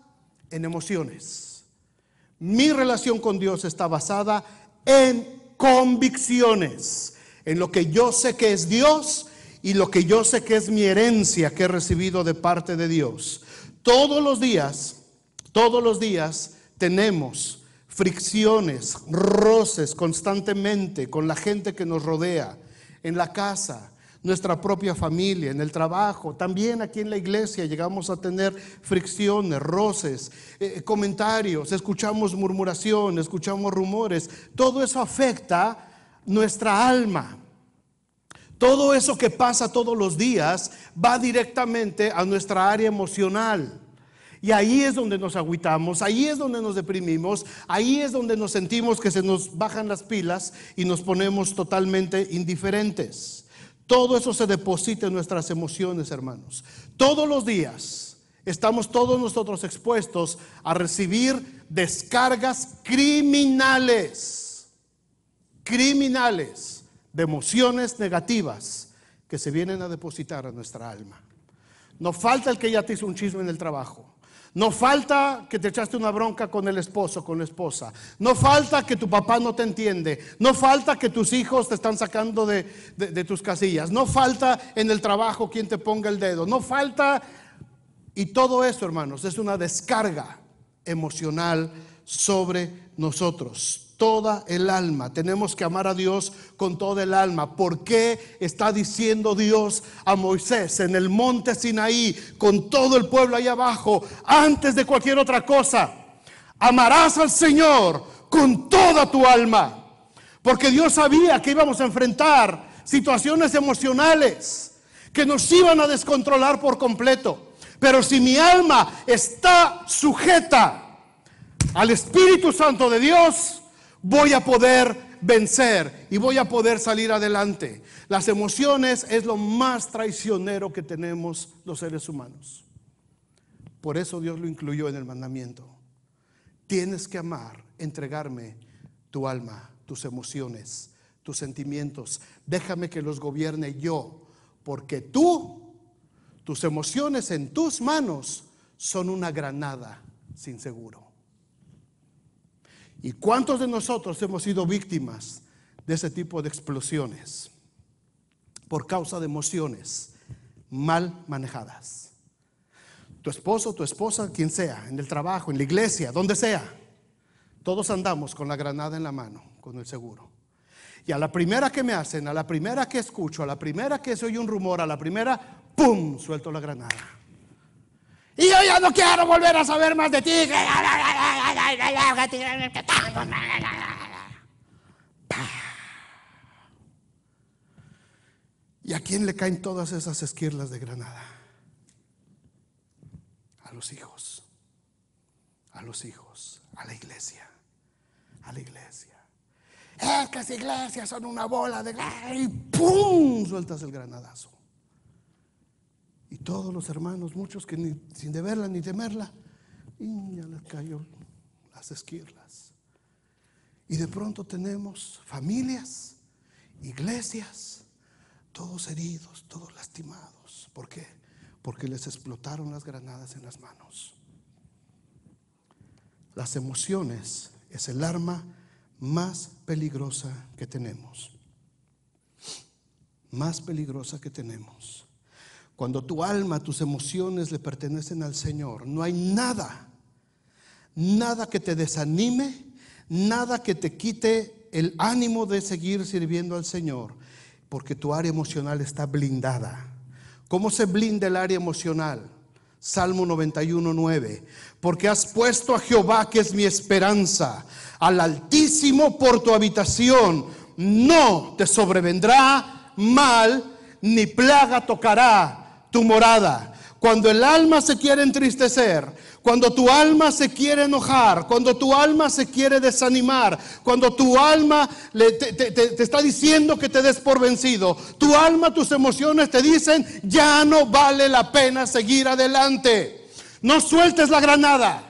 en emociones. Mi relación con Dios está basada en convicciones, en lo que yo sé que es Dios y lo que yo sé que es mi herencia que he recibido de parte de Dios. Todos los días, todos los días tenemos fricciones, roces constantemente con la gente que nos rodea, en la casa, nuestra propia familia, en el trabajo, también aquí en la iglesia llegamos a tener fricciones, roces, eh, comentarios, escuchamos murmuraciones, escuchamos rumores. Todo eso afecta nuestra alma. Todo eso que pasa todos los días va directamente a nuestra área emocional. Y ahí es donde nos aguitamos, ahí es donde nos deprimimos, ahí es donde nos sentimos que se nos bajan las pilas y nos ponemos totalmente indiferentes. Todo eso se deposita en nuestras emociones, hermanos. Todos los días estamos todos nosotros expuestos a recibir descargas criminales, criminales de emociones negativas que se vienen a depositar a nuestra alma. No falta el que ya te hizo un chisme en el trabajo. No falta que te echaste una bronca con el esposo, con la esposa. No falta que tu papá no te entiende. No falta que tus hijos te están sacando de, de tus casillas. No falta en el trabajo quien te ponga el dedo. No falta... Y todo eso, hermanos, es una descarga emocional sobre nosotros. Toda el alma. Tenemos que amar a Dios con toda el alma. ¿Por qué está diciendo Dios a Moisés en el monte Sinaí, con todo el pueblo ahí abajo, antes de cualquier otra cosa? Amarás al Señor con toda tu alma. Porque Dios sabía que íbamos a enfrentar situaciones emocionales que nos iban a descontrolar por completo. Pero si mi alma está sujeta al Espíritu Santo de Dios, voy a poder vencer y voy a poder salir adelante. Las emociones es lo más traicionero que tenemos los seres humanos. Por eso Dios lo incluyó en el mandamiento. Tienes que amar, entregarme tu alma, tus emociones, tus sentimientos. Déjame que los gobierne yo, porque tú, tus emociones en tus manos son una granada sin seguro. ¿Y cuántos de nosotros hemos sido víctimas de ese tipo de explosiones por causa de emociones mal manejadas? Tu esposo, tu esposa, quien sea, en el trabajo, en la iglesia, donde sea, todos andamos con la granada en la mano, con el seguro. Y a la primera que me hacen, a la primera que escucho, a la primera que se oye un rumor, a la primera, ¡pum!, suelto la granada. Y yo ya no quiero volver a saber más de ti. ¿Y a quién le caen todas esas esquirlas de granada? A los hijos, a los hijos, a la iglesia, a la iglesia. Es iglesias son una bola de... Y ¡Pum! Sueltas el granadazo. Y todos los hermanos, muchos que sin deberla ni temerla, ya les cayó las esquirlas. Y de pronto tenemos familias, iglesias, todos heridos, todos lastimados. ¿Por qué? Porque les explotaron las granadas en las manos. Las emociones es el arma más peligrosa que tenemos. Más peligrosa que tenemos. Cuando tu alma, tus emociones le pertenecen al Señor, no hay nada, nada que te desanime, nada que te quite el ánimo de seguir sirviendo al Señor, porque tu área emocional está blindada. ¿Cómo se blinda el área emocional? Salmo 9 Porque has puesto a Jehová, que es mi esperanza, al Altísimo por tu habitación. No te sobrevendrá mal, ni plaga tocará tu morada. Cuando el alma se quiere entristecer, cuando tu alma se quiere enojar, cuando tu alma se quiere desanimar, cuando tu alma te, está diciendo que te des por vencido, tu alma, tus emociones te dicen, ya no vale la pena seguir adelante. No sueltes la granada,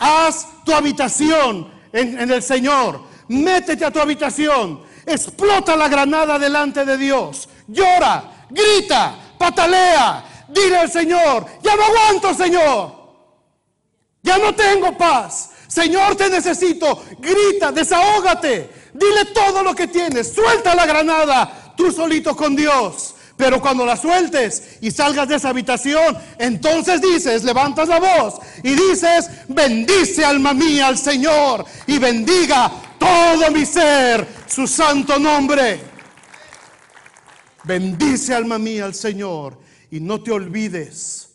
haz tu habitación en el Señor, métete a tu habitación, explota la granada delante de Dios, llora, grita, patalea, Dile al Señor, ya no aguanto, Señor. Ya no tengo paz. Señor, te necesito. Grita, desahógate. Dile todo lo que tienes. Suelta la granada tú solito con Dios. Pero cuando la sueltes y salgas de esa habitación, entonces dices, levantas la voz y dices, bendice alma mía al Señor y bendiga todo mi ser, su santo nombre. Bendice alma mía al Señor y no te olvides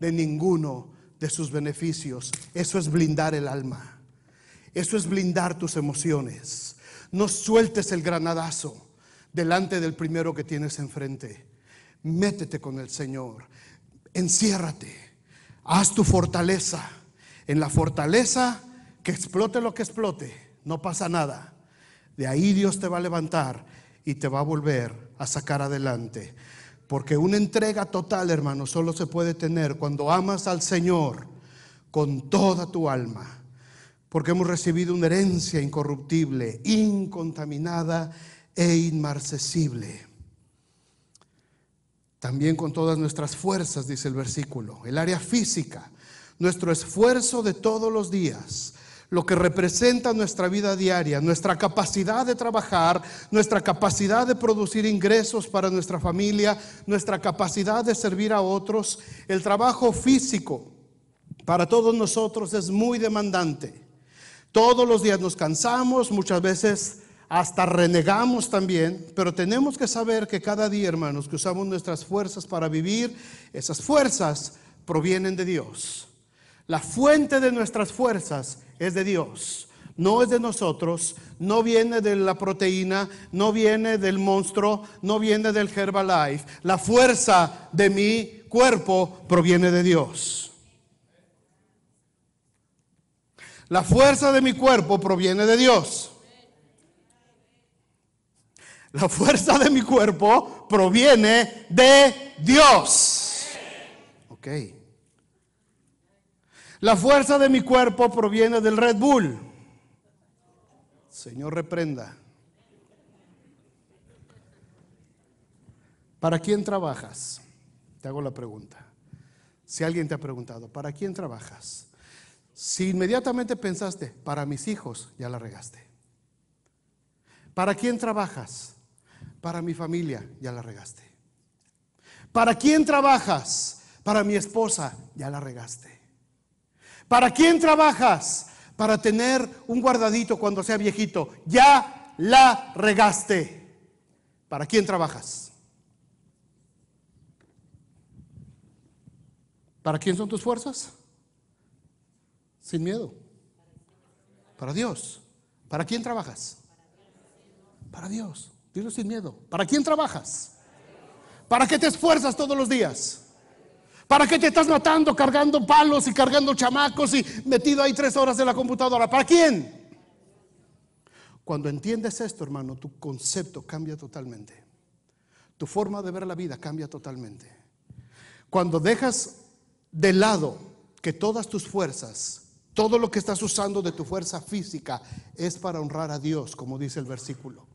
de ninguno de sus beneficios. Eso es blindar el alma. Eso es blindar tus emociones. No sueltes el granadazo delante del primero que tienes enfrente. Métete con el Señor. Enciérrate. Haz tu fortaleza. En la fortaleza, que explote lo que explote, no pasa nada. De ahí Dios te va a levantar y te va a volver a sacar adelante. Porque una entrega total, hermano, solo se puede tener cuando amas al Señor con toda tu alma. Porque hemos recibido una herencia incorruptible, incontaminada e inmarcesible. También con todas nuestras fuerzas, dice el versículo. El área física, nuestro esfuerzo de todos los días lo que representa nuestra vida diaria, nuestra capacidad de trabajar, nuestra capacidad de producir ingresos para nuestra familia, nuestra capacidad de servir a otros. El trabajo físico para todos nosotros es muy demandante. Todos los días nos cansamos, muchas veces hasta renegamos también, pero tenemos que saber que cada día, hermanos, que usamos nuestras fuerzas para vivir, esas fuerzas provienen de Dios. La fuente de nuestras fuerzas es de Dios. No es de nosotros, no viene de la proteína, no viene del monstruo, no viene del Herbalife. La fuerza de mi cuerpo proviene de Dios. La fuerza de mi cuerpo proviene de Dios. La fuerza de mi cuerpo proviene de Dios. Ok. La fuerza de mi cuerpo proviene del Red Bull. Señor, reprenda. ¿Para quién trabajas? Te hago la pregunta. Si alguien te ha preguntado, ¿para quién trabajas? Si inmediatamente pensaste, para mis hijos, ya la regaste. ¿Para quién trabajas? Para mi familia, ya la regaste. ¿Para quién trabajas? Para mi esposa, ya la regaste. ¿Para quién trabajas? Para tener un guardadito cuando sea viejito. Ya la regaste. ¿Para quién trabajas? ¿Para quién son tus fuerzas? Sin miedo. Para Dios. ¿Para quién trabajas? Para Dios. Dilo sin miedo. ¿Para quién trabajas? ¿Para qué te esfuerzas todos los días? ¿Para qué te estás matando cargando palos y cargando chamacos y metido ahí tres horas en la computadora? ¿Para quién? Cuando entiendes esto, hermano, tu concepto cambia totalmente. Tu forma de ver la vida cambia totalmente. Cuando dejas de lado que todas tus fuerzas, todo lo que estás usando de tu fuerza física es para honrar a Dios, como dice el versículo,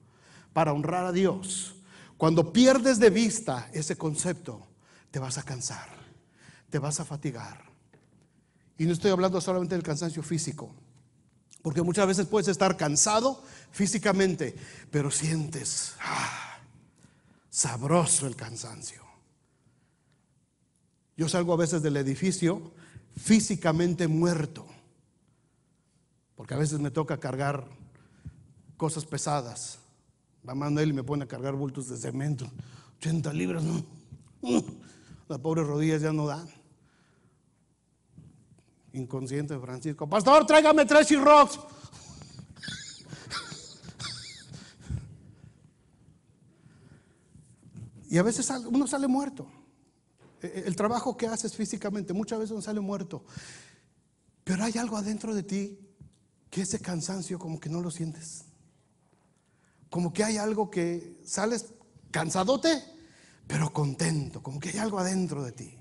para honrar a Dios. Cuando pierdes de vista ese concepto, te vas a cansar te vas a fatigar. Y no estoy hablando solamente del cansancio físico, porque muchas veces puedes estar cansado físicamente, pero sientes ah, sabroso el cansancio. Yo salgo a veces del edificio físicamente muerto, porque a veces me toca cargar cosas pesadas. Va Manuel y me pone a cargar bultos de cemento, 80 libras, ¿no? Mm, las pobres rodillas ya no dan. Inconsciente Francisco. Pastor, tráigame tres rocks. y a veces uno sale muerto. E, e, el trabajo que haces físicamente, muchas veces uno sale muerto. Pero hay algo adentro de ti que ese cansancio como que no lo sientes. Como que hay algo que sales cansadote, pero contento, como que hay algo adentro de ti.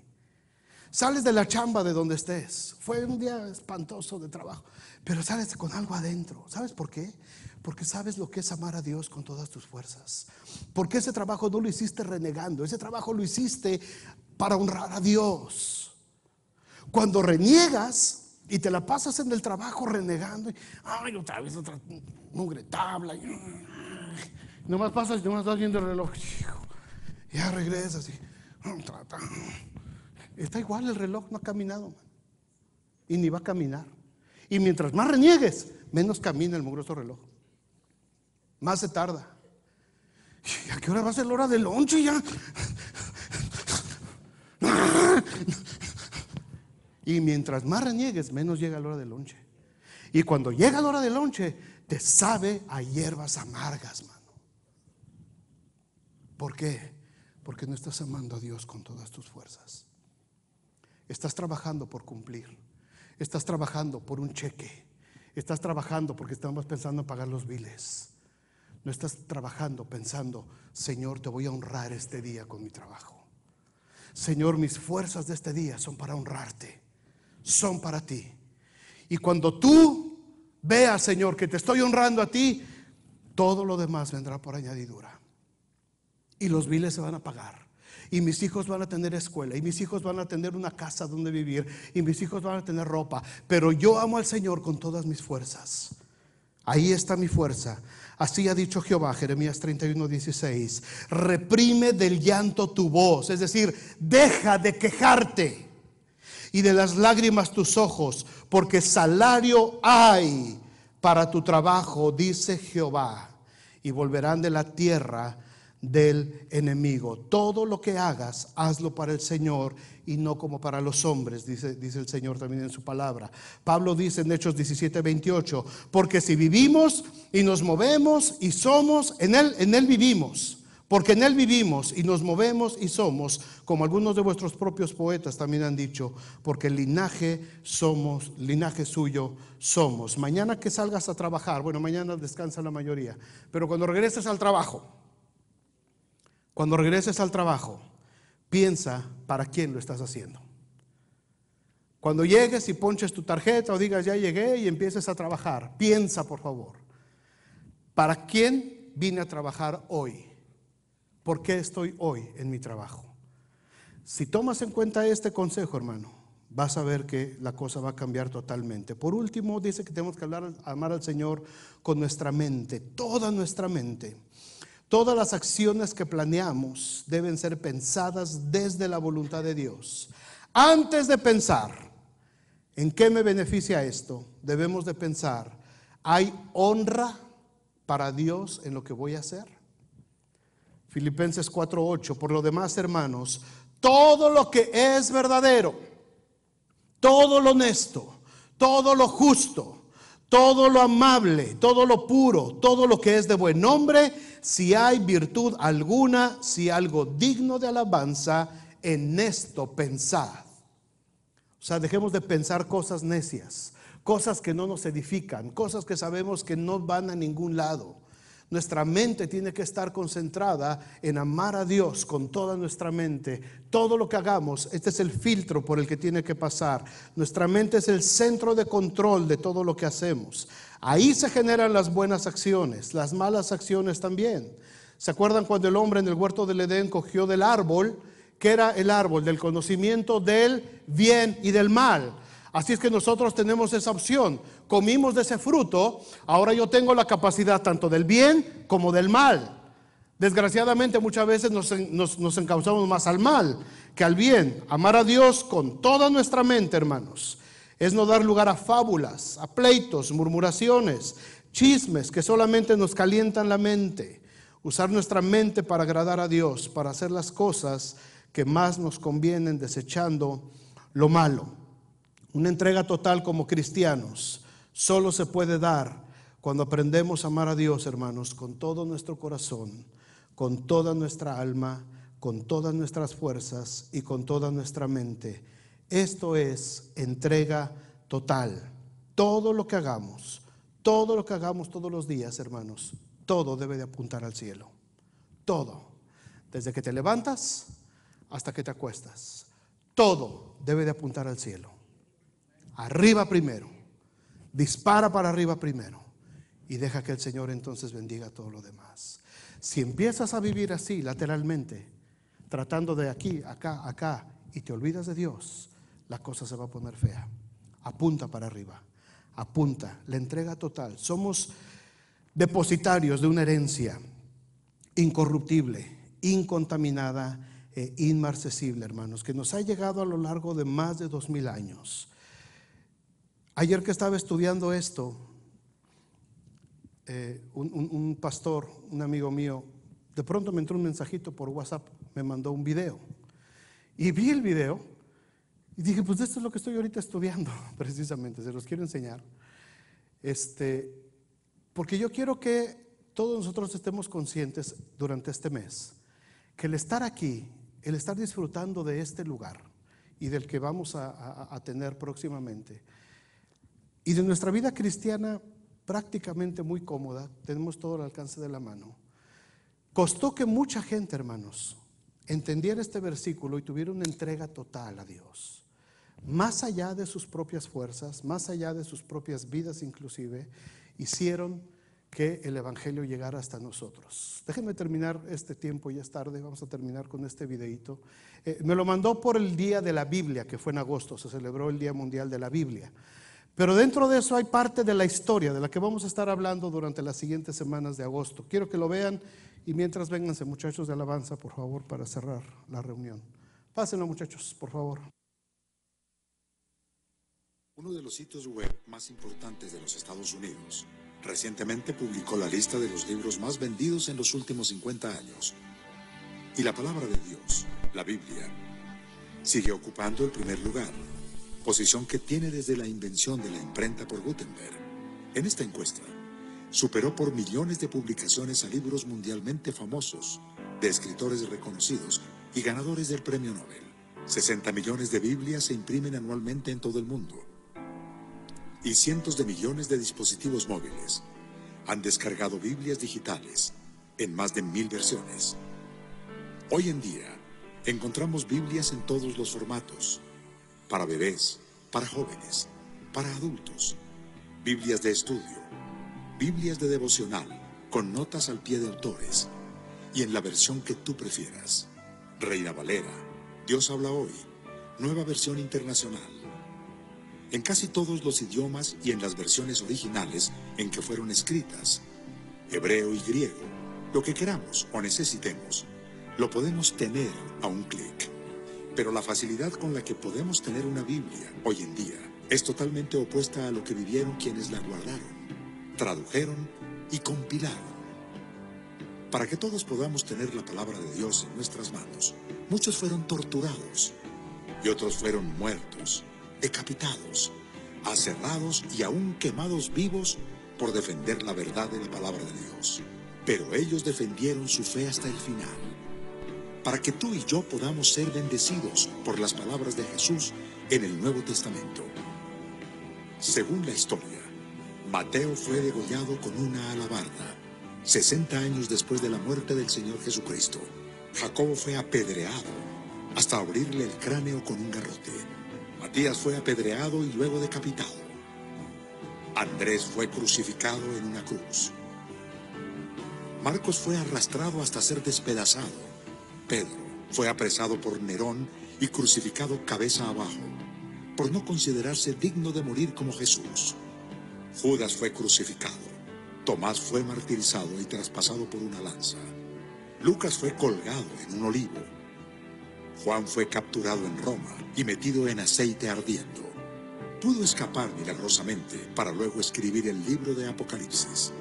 Sales de la chamba de donde estés. Fue un día espantoso de trabajo, pero sales con algo adentro. ¿Sabes por qué? Porque sabes lo que es amar a Dios con todas tus fuerzas. Porque ese trabajo no lo hiciste renegando, ese trabajo lo hiciste para honrar a Dios. Cuando reniegas y te la pasas en el trabajo renegando, y, ay, otra vez otra mugre tabla, y, nomás pasas, nomás estás viendo el reloj, ya regresas y, Está igual, el reloj no ha caminado, Y ni va a caminar. Y mientras más reniegues, menos camina el mugroso reloj. Más se tarda. ¿Y ¿A qué hora va a ser la hora del lonche ya? Y mientras más reniegues, menos llega la hora del lonche. Y cuando llega la hora del lonche, te sabe a hierbas amargas, mano. ¿Por qué? Porque no estás amando a Dios con todas tus fuerzas. Estás trabajando por cumplir. Estás trabajando por un cheque. Estás trabajando porque estamos pensando en pagar los biles. No estás trabajando pensando, Señor, te voy a honrar este día con mi trabajo. Señor, mis fuerzas de este día son para honrarte. Son para ti. Y cuando tú veas, Señor, que te estoy honrando a ti, todo lo demás vendrá por añadidura. Y los biles se van a pagar y mis hijos van a tener escuela, y mis hijos van a tener una casa donde vivir, y mis hijos van a tener ropa, pero yo amo al Señor con todas mis fuerzas. Ahí está mi fuerza. Así ha dicho Jehová, Jeremías 31, Reprime del llanto tu voz, es decir, deja de quejarte y de las lágrimas tus ojos, porque salario hay para tu trabajo, dice Jehová. Y volverán de la tierra del enemigo. Todo lo que hagas, hazlo para el Señor y no como para los hombres, dice, dice el Señor también en su palabra. Pablo dice en Hechos 17, 28, porque si vivimos y nos movemos y somos, en Él, en él vivimos. Porque en Él vivimos y nos movemos y somos, como algunos de vuestros propios poetas también han dicho, porque el linaje somos, linaje suyo somos. Mañana que salgas a trabajar, bueno, mañana descansa la mayoría, pero cuando regreses al trabajo, cuando regreses al trabajo, piensa para quién lo estás haciendo. Cuando llegues y ponches tu tarjeta o digas ya llegué y empieces a trabajar, piensa por favor, ¿para quién vine a trabajar hoy? ¿Por qué estoy hoy en mi trabajo? Si tomas en cuenta este consejo, hermano, vas a ver que la cosa va a cambiar totalmente. Por último, dice que tenemos que amar al Señor con nuestra mente, toda nuestra mente. Todas las acciones que planeamos deben ser pensadas desde la voluntad de Dios. Antes de pensar en qué me beneficia esto, debemos de pensar, ¿hay honra para Dios en lo que voy a hacer? Filipenses 4:8, por lo demás hermanos, todo lo que es verdadero, todo lo honesto, todo lo justo, todo lo amable, todo lo puro, todo lo que es de buen nombre, si hay virtud alguna, si algo digno de alabanza, en esto pensad. O sea, dejemos de pensar cosas necias, cosas que no nos edifican, cosas que sabemos que no van a ningún lado. Nuestra mente tiene que estar concentrada en amar a Dios con toda nuestra mente. Todo lo que hagamos, este es el filtro por el que tiene que pasar. Nuestra mente es el centro de control de todo lo que hacemos. Ahí se generan las buenas acciones, las malas acciones también. ¿Se acuerdan cuando el hombre en el huerto del Edén cogió del árbol, que era el árbol del conocimiento del bien y del mal? Así es que nosotros tenemos esa opción comimos de ese fruto, ahora yo tengo la capacidad tanto del bien como del mal. Desgraciadamente muchas veces nos, nos, encauzamos más al mal que al bien. Amar a Dios con toda nuestra mente, hermanos, es no dar lugar a fábulas, a pleitos, murmuraciones, chismes que solamente nos calientan la mente. Usar nuestra mente para agradar a Dios, para hacer las cosas que más nos convienen, desechando lo malo. Una entrega total como cristianos solo se puede dar cuando aprendemos a amar a Dios, hermanos, con todo nuestro corazón, con toda nuestra alma, con todas nuestras fuerzas y con toda nuestra mente. Esto es entrega total. Todo lo que hagamos, todo lo que hagamos todos los días, hermanos, todo debe de apuntar al cielo. Todo. Desde que te levantas hasta que te acuestas. Todo debe de apuntar al cielo. Arriba primero. Dispara para arriba primero y deja que el Señor entonces bendiga todo lo demás. Si empiezas a vivir así, lateralmente, tratando de aquí, acá, acá, y te olvidas de Dios, la cosa se va a poner fea. Apunta para arriba, apunta, la entrega total. Somos depositarios de una herencia incorruptible, incontaminada e inmarcesible, hermanos, que nos ha llegado a lo largo de más de dos mil años. Ayer que estaba estudiando esto, eh, un, pastor, un amigo mío, de pronto me entró un mensajito por WhatsApp, me mandó un video. Y vi el video y dije, pues esto es lo que estoy ahorita estudiando, precisamente, se los quiero enseñar. Este, porque yo quiero que todos nosotros estemos conscientes durante este mes que el estar aquí, el estar disfrutando de este lugar y del que vamos a tener próximamente, y de nuestra vida cristiana prácticamente muy cómoda, tenemos todo el alcance de la mano. Costó que mucha gente, hermanos, entendiera este versículo y tuviera una entrega total a Dios. Más allá de sus propias fuerzas, más allá de sus propias vidas inclusive, hicieron que el Evangelio llegara hasta nosotros. Déjenme terminar este tiempo, ya es tarde, vamos a terminar con este videito eh, me lo mandó por el Día de la Biblia, que fue en agosto, se celebró el Día Mundial de la Biblia. Pero dentro de eso hay parte de la historia de la que vamos a estar hablando durante las siguientes semanas de agosto. Quiero que lo vean y mientras vénganse muchachos de alabanza, por favor, para cerrar la reunión. Pásenlo muchachos, por favor. Uno de los sitios web más importantes de los Estados Unidos recientemente publicó la lista de los libros más vendidos en los últimos 50 años. Y la palabra de Dios, la Biblia, sigue ocupando el primer lugar posición que tiene desde la invención de la imprenta por Gutenberg. En esta encuesta, superó por millones de publicaciones a libros mundialmente famosos, de escritores reconocidos y ganadores del Premio Nobel. 60 millones de Biblias se imprimen anualmente en todo el mundo. Y cientos de millones de dispositivos móviles han descargado Biblias digitales en más de mil versiones. Hoy en día, encontramos Biblias en todos los formatos, para bebés, para jóvenes, para adultos, Biblias de estudio, Biblias de devocional, con notas al pie de autores y en la versión que tú prefieras. Reina Valera, Dios habla hoy, nueva versión internacional. En casi todos los idiomas y en las versiones originales en que fueron escritas, hebreo y griego, lo que queramos o necesitemos, lo podemos tener a un clic. Pero la facilidad con la que podemos tener una Biblia hoy en día es totalmente opuesta a lo que vivieron quienes la guardaron, tradujeron y compilaron. Para que todos podamos tener la palabra de Dios en nuestras manos, muchos fueron torturados y otros fueron muertos, decapitados, aserrados y aún quemados vivos por defender la verdad de la palabra de Dios. Pero ellos defendieron su fe hasta el final para que tú y yo podamos ser bendecidos por las palabras de Jesús en el Nuevo Testamento. Según la historia, Mateo fue degollado con una alabarda, 60 años después de la muerte del Señor Jesucristo. Jacobo fue apedreado hasta abrirle el cráneo con un garrote. Matías fue apedreado y luego decapitado. Andrés fue crucificado en una cruz. Marcos fue arrastrado hasta ser despedazado. Pedro fue apresado por Nerón y crucificado cabeza abajo, por no considerarse digno de morir como Jesús. Judas fue crucificado, Tomás fue martirizado y traspasado por una lanza. Lucas fue colgado en un olivo. Juan fue capturado en Roma y metido en aceite ardiendo. Pudo escapar milagrosamente para luego escribir el libro de Apocalipsis.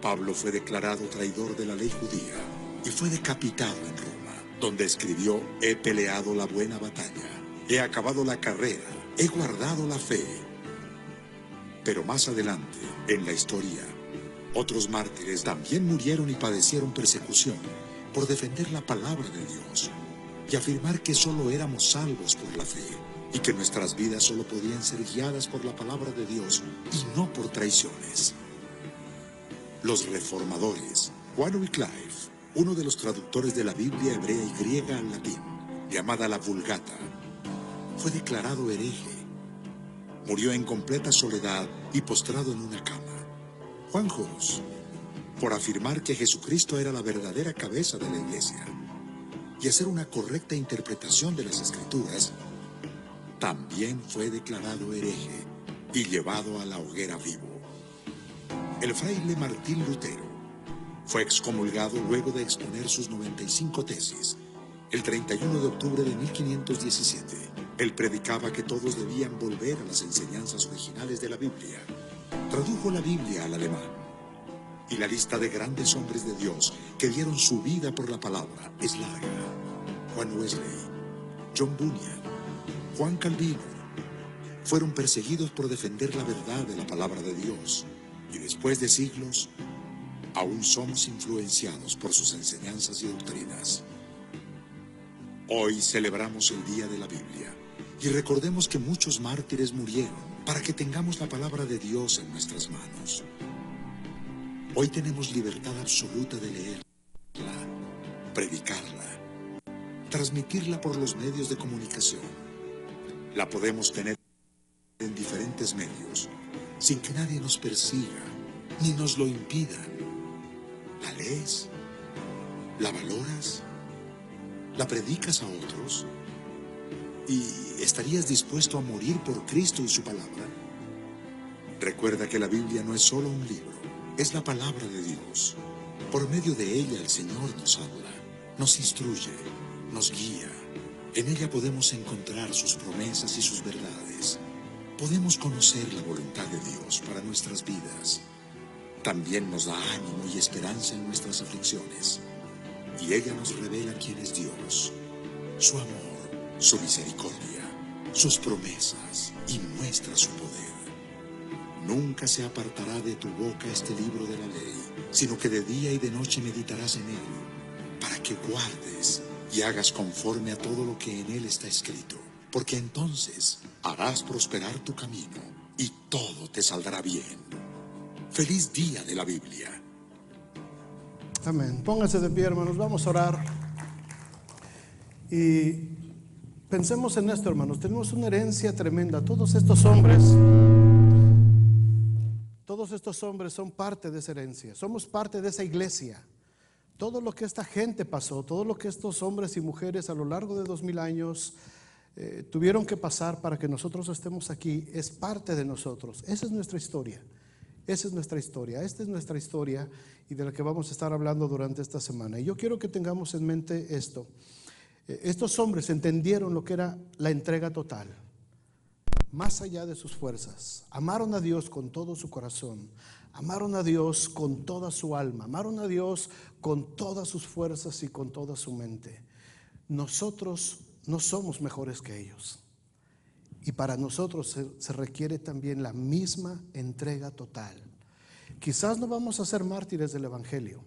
Pablo fue declarado traidor de la ley judía y fue decapitado en Roma donde escribió, he peleado la buena batalla, he acabado la carrera, he guardado la fe. Pero más adelante, en la historia, otros mártires también murieron y padecieron persecución por defender la palabra de Dios y afirmar que solo éramos salvos por la fe y que nuestras vidas solo podían ser guiadas por la palabra de Dios y no por traiciones. Los reformadores, y Clive, uno de los traductores de la Biblia hebrea y griega al latín, llamada la Vulgata, fue declarado hereje. Murió en completa soledad y postrado en una cama. Juan Jos, por afirmar que Jesucristo era la verdadera cabeza de la iglesia y hacer una correcta interpretación de las escrituras, también fue declarado hereje y llevado a la hoguera vivo. El fraile Martín Lutero fue excomulgado luego de exponer sus 95 tesis. El 31 de octubre de 1517, él predicaba que todos debían volver a las enseñanzas originales de la Biblia. Tradujo la Biblia al alemán. Y la lista de grandes hombres de Dios que dieron su vida por la palabra es larga. Juan Wesley, John Bunyan, Juan Calvino, fueron perseguidos por defender la verdad de la palabra de Dios. Y después de siglos, aún somos influenciados por sus enseñanzas y doctrinas. Hoy celebramos el Día de la Biblia y recordemos que muchos mártires murieron para que tengamos la palabra de Dios en nuestras manos. Hoy tenemos libertad absoluta de leerla, predicarla, transmitirla por los medios de comunicación. La podemos tener en diferentes medios, sin que nadie nos persiga ni nos lo impida la lees, la valoras, la predicas a otros y estarías dispuesto a morir por Cristo y su palabra. Recuerda que la Biblia no es solo un libro, es la palabra de Dios. Por medio de ella el Señor nos habla, nos instruye, nos guía. En ella podemos encontrar sus promesas y sus verdades. Podemos conocer la voluntad de Dios para nuestras vidas también nos da ánimo y esperanza en nuestras aflicciones. Y ella nos revela quién es Dios, su amor, su misericordia, sus promesas y muestra su poder. Nunca se apartará de tu boca este libro de la ley, sino que de día y de noche meditarás en él, para que guardes y hagas conforme a todo lo que en él está escrito, porque entonces harás prosperar tu camino y todo te saldrá bien. Feliz día de la Biblia. Amén. pónganse de pie, hermanos. Vamos a orar. Y pensemos en esto, hermanos. Tenemos una herencia tremenda. Todos estos hombres, todos estos hombres son parte de esa herencia. Somos parte de esa iglesia. Todo lo que esta gente pasó, todo lo que estos hombres y mujeres a lo largo de dos mil años eh, tuvieron que pasar para que nosotros estemos aquí, es parte de nosotros. Esa es nuestra historia. Esa es nuestra historia, esta es nuestra historia y de la que vamos a estar hablando durante esta semana. Y yo quiero que tengamos en mente esto. Eh, estos hombres entendieron lo que era la entrega total, más allá de sus fuerzas. Amaron a Dios con todo su corazón, amaron a Dios con toda su alma, amaron a Dios con todas sus fuerzas y con toda su mente. Nosotros no somos mejores que ellos. Y para nosotros se, requiere también la misma entrega total. Quizás no vamos a ser mártires del Evangelio.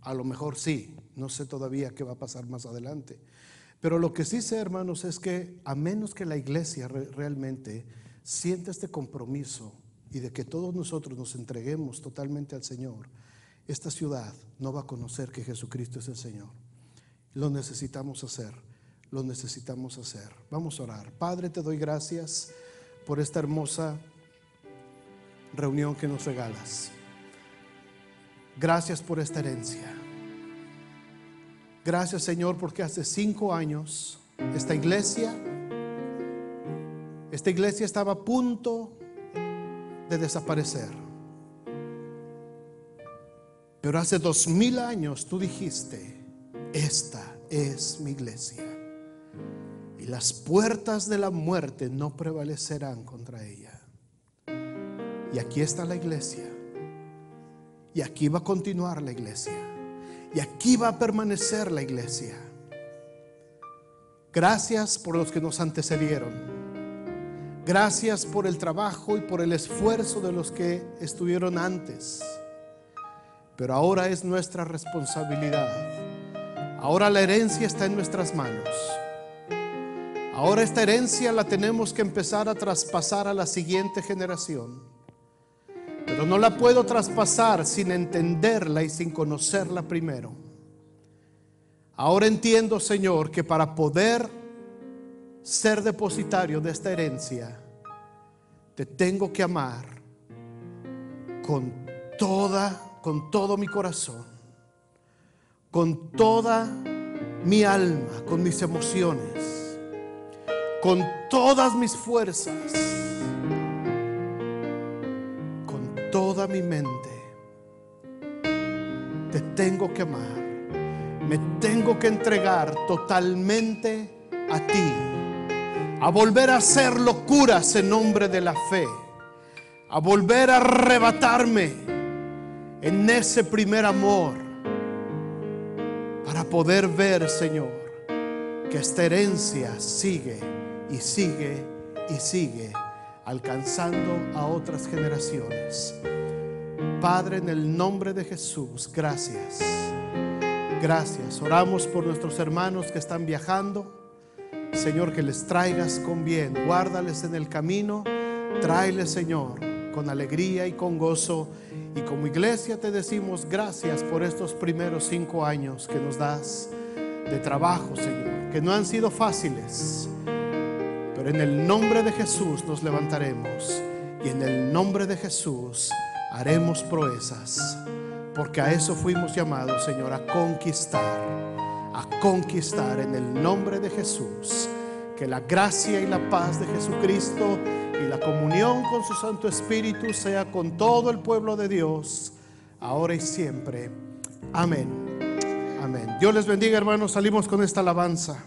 A lo mejor sí, no sé todavía qué va a pasar más adelante. Pero lo que sí sé, hermanos, es que a menos que la iglesia realmente sienta este compromiso y de que todos nosotros nos entreguemos totalmente al Señor, esta ciudad no va a conocer que Jesucristo es el Señor. Lo necesitamos hacer lo necesitamos hacer. Vamos a orar. Padre, te doy gracias por esta hermosa reunión que nos regalas. Gracias por esta herencia. Gracias Señor porque hace cinco años esta iglesia, esta iglesia estaba a punto de desaparecer. Pero hace dos mil años tú dijiste, esta es mi iglesia las puertas de la muerte no prevalecerán contra ella. Y aquí está la iglesia. Y aquí va a continuar la iglesia. Y aquí va a permanecer la iglesia. Gracias por los que nos antecedieron. Gracias por el trabajo y por el esfuerzo de los que estuvieron antes. Pero ahora es nuestra responsabilidad. Ahora la herencia está en nuestras manos. Ahora esta herencia la tenemos que empezar a traspasar a la siguiente generación. Pero no la puedo traspasar sin entenderla y sin conocerla primero. Ahora entiendo, Señor, que para poder ser depositario de esta herencia, te tengo que amar con toda, con todo mi corazón, con toda mi alma, con mis emociones con todas mis fuerzas, con toda mi mente. Te tengo que amar, me tengo que entregar totalmente a ti, a volver a hacer locuras en nombre de la fe, a volver a arrebatarme en ese primer amor, para poder ver, Señor, que esta herencia sigue y sigue y sigue alcanzando a otras generaciones. Padre, en el nombre de Jesús, gracias. Gracias. Oramos por nuestros hermanos que están viajando. Señor, que les traigas con bien. Guárdales en el camino. Tráeles, Señor, con alegría y con gozo. Y como iglesia te decimos gracias por estos primeros cinco años que nos das de trabajo, Señor, que no han sido fáciles pero en el nombre de Jesús nos levantaremos y en el nombre de Jesús haremos proezas. Porque a eso fuimos llamados, Señor, a conquistar, a conquistar en el nombre de Jesús. Que la gracia y la paz de Jesucristo y la comunión con su Santo Espíritu sea con todo el pueblo de Dios, ahora y siempre. Amén. Amén. Dios les bendiga, hermanos. Salimos con esta alabanza.